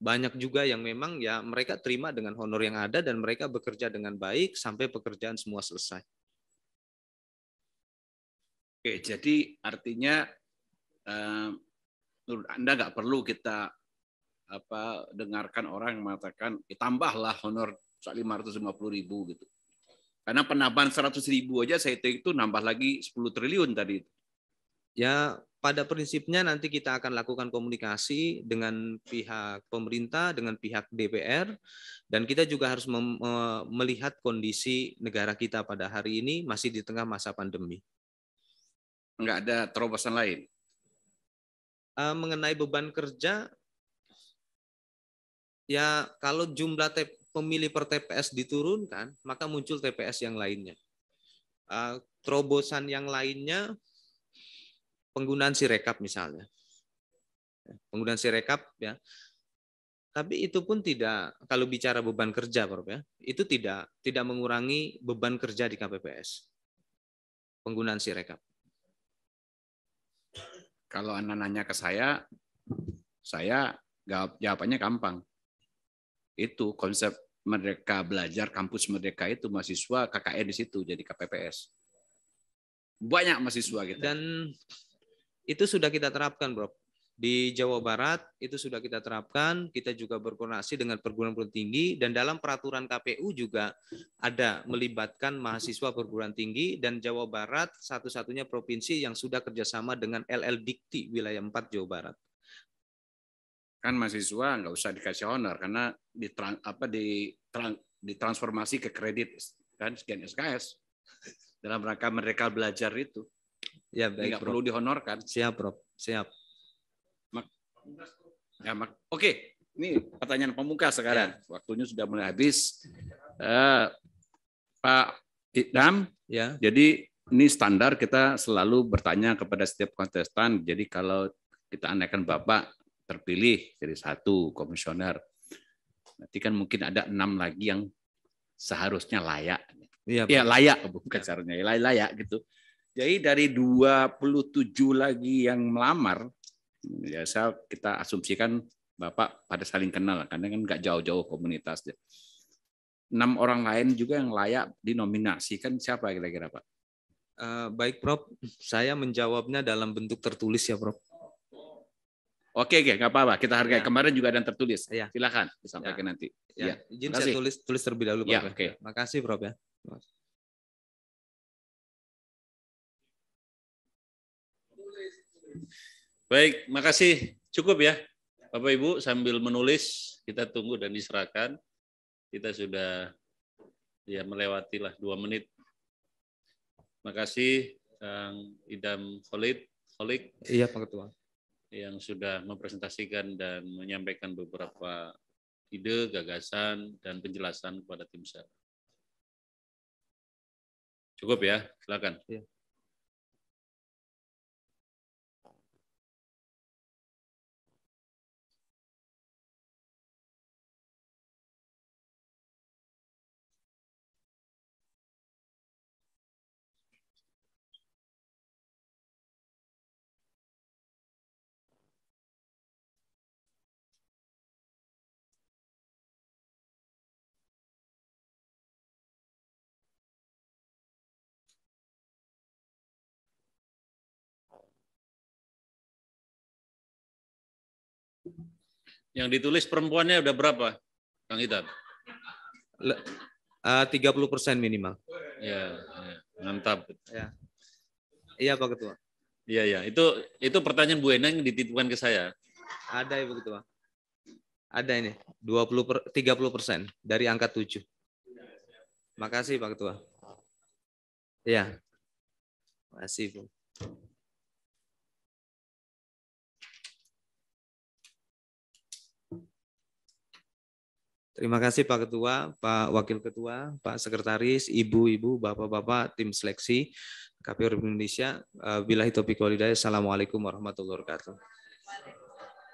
Banyak juga yang memang ya mereka terima dengan honor yang ada dan mereka bekerja dengan baik sampai pekerjaan semua selesai. Oke, jadi artinya menurut Anda nggak perlu kita apa dengarkan orang yang mengatakan ditambahlah ya, tambahlah honor 550 ribu gitu. Karena penambahan 100 ribu aja saya itu nambah lagi 10 triliun tadi. Ya pada prinsipnya nanti kita akan lakukan komunikasi dengan pihak pemerintah, dengan pihak DPR, dan kita juga harus melihat kondisi negara kita pada hari ini masih di tengah masa pandemi. Enggak ada terobosan lain? Eh, mengenai beban kerja ya kalau jumlah pemilih per TPS diturunkan maka muncul TPS yang lainnya eh, terobosan yang lainnya penggunaan sirekap misalnya penggunaan sirekap ya tapi itu pun tidak kalau bicara beban kerja Prof ya itu tidak tidak mengurangi beban kerja di KPPS penggunaan sirekap kalau Anda nanya ke saya, saya jawabannya gampang. Itu konsep mereka belajar kampus mereka itu mahasiswa KKN e di situ jadi KPPS. Banyak mahasiswa gitu. Dan itu sudah kita terapkan, Bro. Di Jawa Barat itu sudah kita terapkan, kita juga berkoordinasi dengan perguruan-perguruan tinggi dan dalam peraturan KPU juga ada melibatkan mahasiswa perguruan tinggi dan Jawa Barat satu-satunya provinsi yang sudah kerjasama dengan LL Dikti wilayah 4 Jawa Barat. Kan mahasiswa nggak usah dikasih honor karena di apa, di ditransformasi ke kredit kan sekian SKS dalam rangka mereka belajar itu. Ya, baik, Jadi nggak perlu dihonorkan. Siap, Prof. Siap. Ya, Oke, okay. ini pertanyaan pemuka sekarang. Ya. Waktunya sudah mulai habis. Uh, Pak Idam, ya. jadi ini standar kita selalu bertanya kepada setiap kontestan. Jadi kalau kita anehkan Bapak terpilih jadi satu komisioner, nanti kan mungkin ada enam lagi yang seharusnya layak. Iya, ya, layak bukan iya. caranya layak, layak gitu. Jadi dari 27 lagi yang melamar, ya saya kita asumsikan Bapak pada saling kenal karena kan nggak jauh-jauh komunitas Enam orang lain juga yang layak dinominasikan siapa kira-kira Pak? Uh, baik Prof, saya menjawabnya dalam bentuk tertulis ya Prof. Oke, oke, nggak apa-apa. Kita hargai. Ya. Kemarin juga ada yang tertulis. Ya. Silakan disampaikan ya. nanti. Ya. ya. Izin Makasih. saya tulis tulis terlebih dahulu, Pak. Ya, oke. Okay. Makasih, Prof ya. Baik, makasih. Cukup ya. Bapak Ibu sambil menulis kita tunggu dan diserahkan. Kita sudah ya melewati lah dua menit. Makasih Kang Idam Khalid. Khalid. Iya Pak Ketua. Yang sudah mempresentasikan dan menyampaikan beberapa ide, gagasan, dan penjelasan kepada tim saya. Cukup ya, silakan. Iya. Yang ditulis perempuannya udah berapa, Kang Hitam? Eh, tiga puluh persen minimal. Ya, ya, mantap. Ya. Iya Pak Ketua. Iya iya. itu itu pertanyaan Bu Eneng dititipkan ke saya. Ada Ibu Ketua. Ada ini 20 per, 30 persen dari angka tujuh. Makasih Pak Ketua. Iya. Makasih Bu. Terima kasih Pak Ketua, Pak Wakil Ketua, Pak Sekretaris, Ibu-Ibu, Bapak-Bapak, tim seleksi KPU Indonesia. Eh, Bila hitopi Assalamualaikum warahmatullahi wabarakatuh.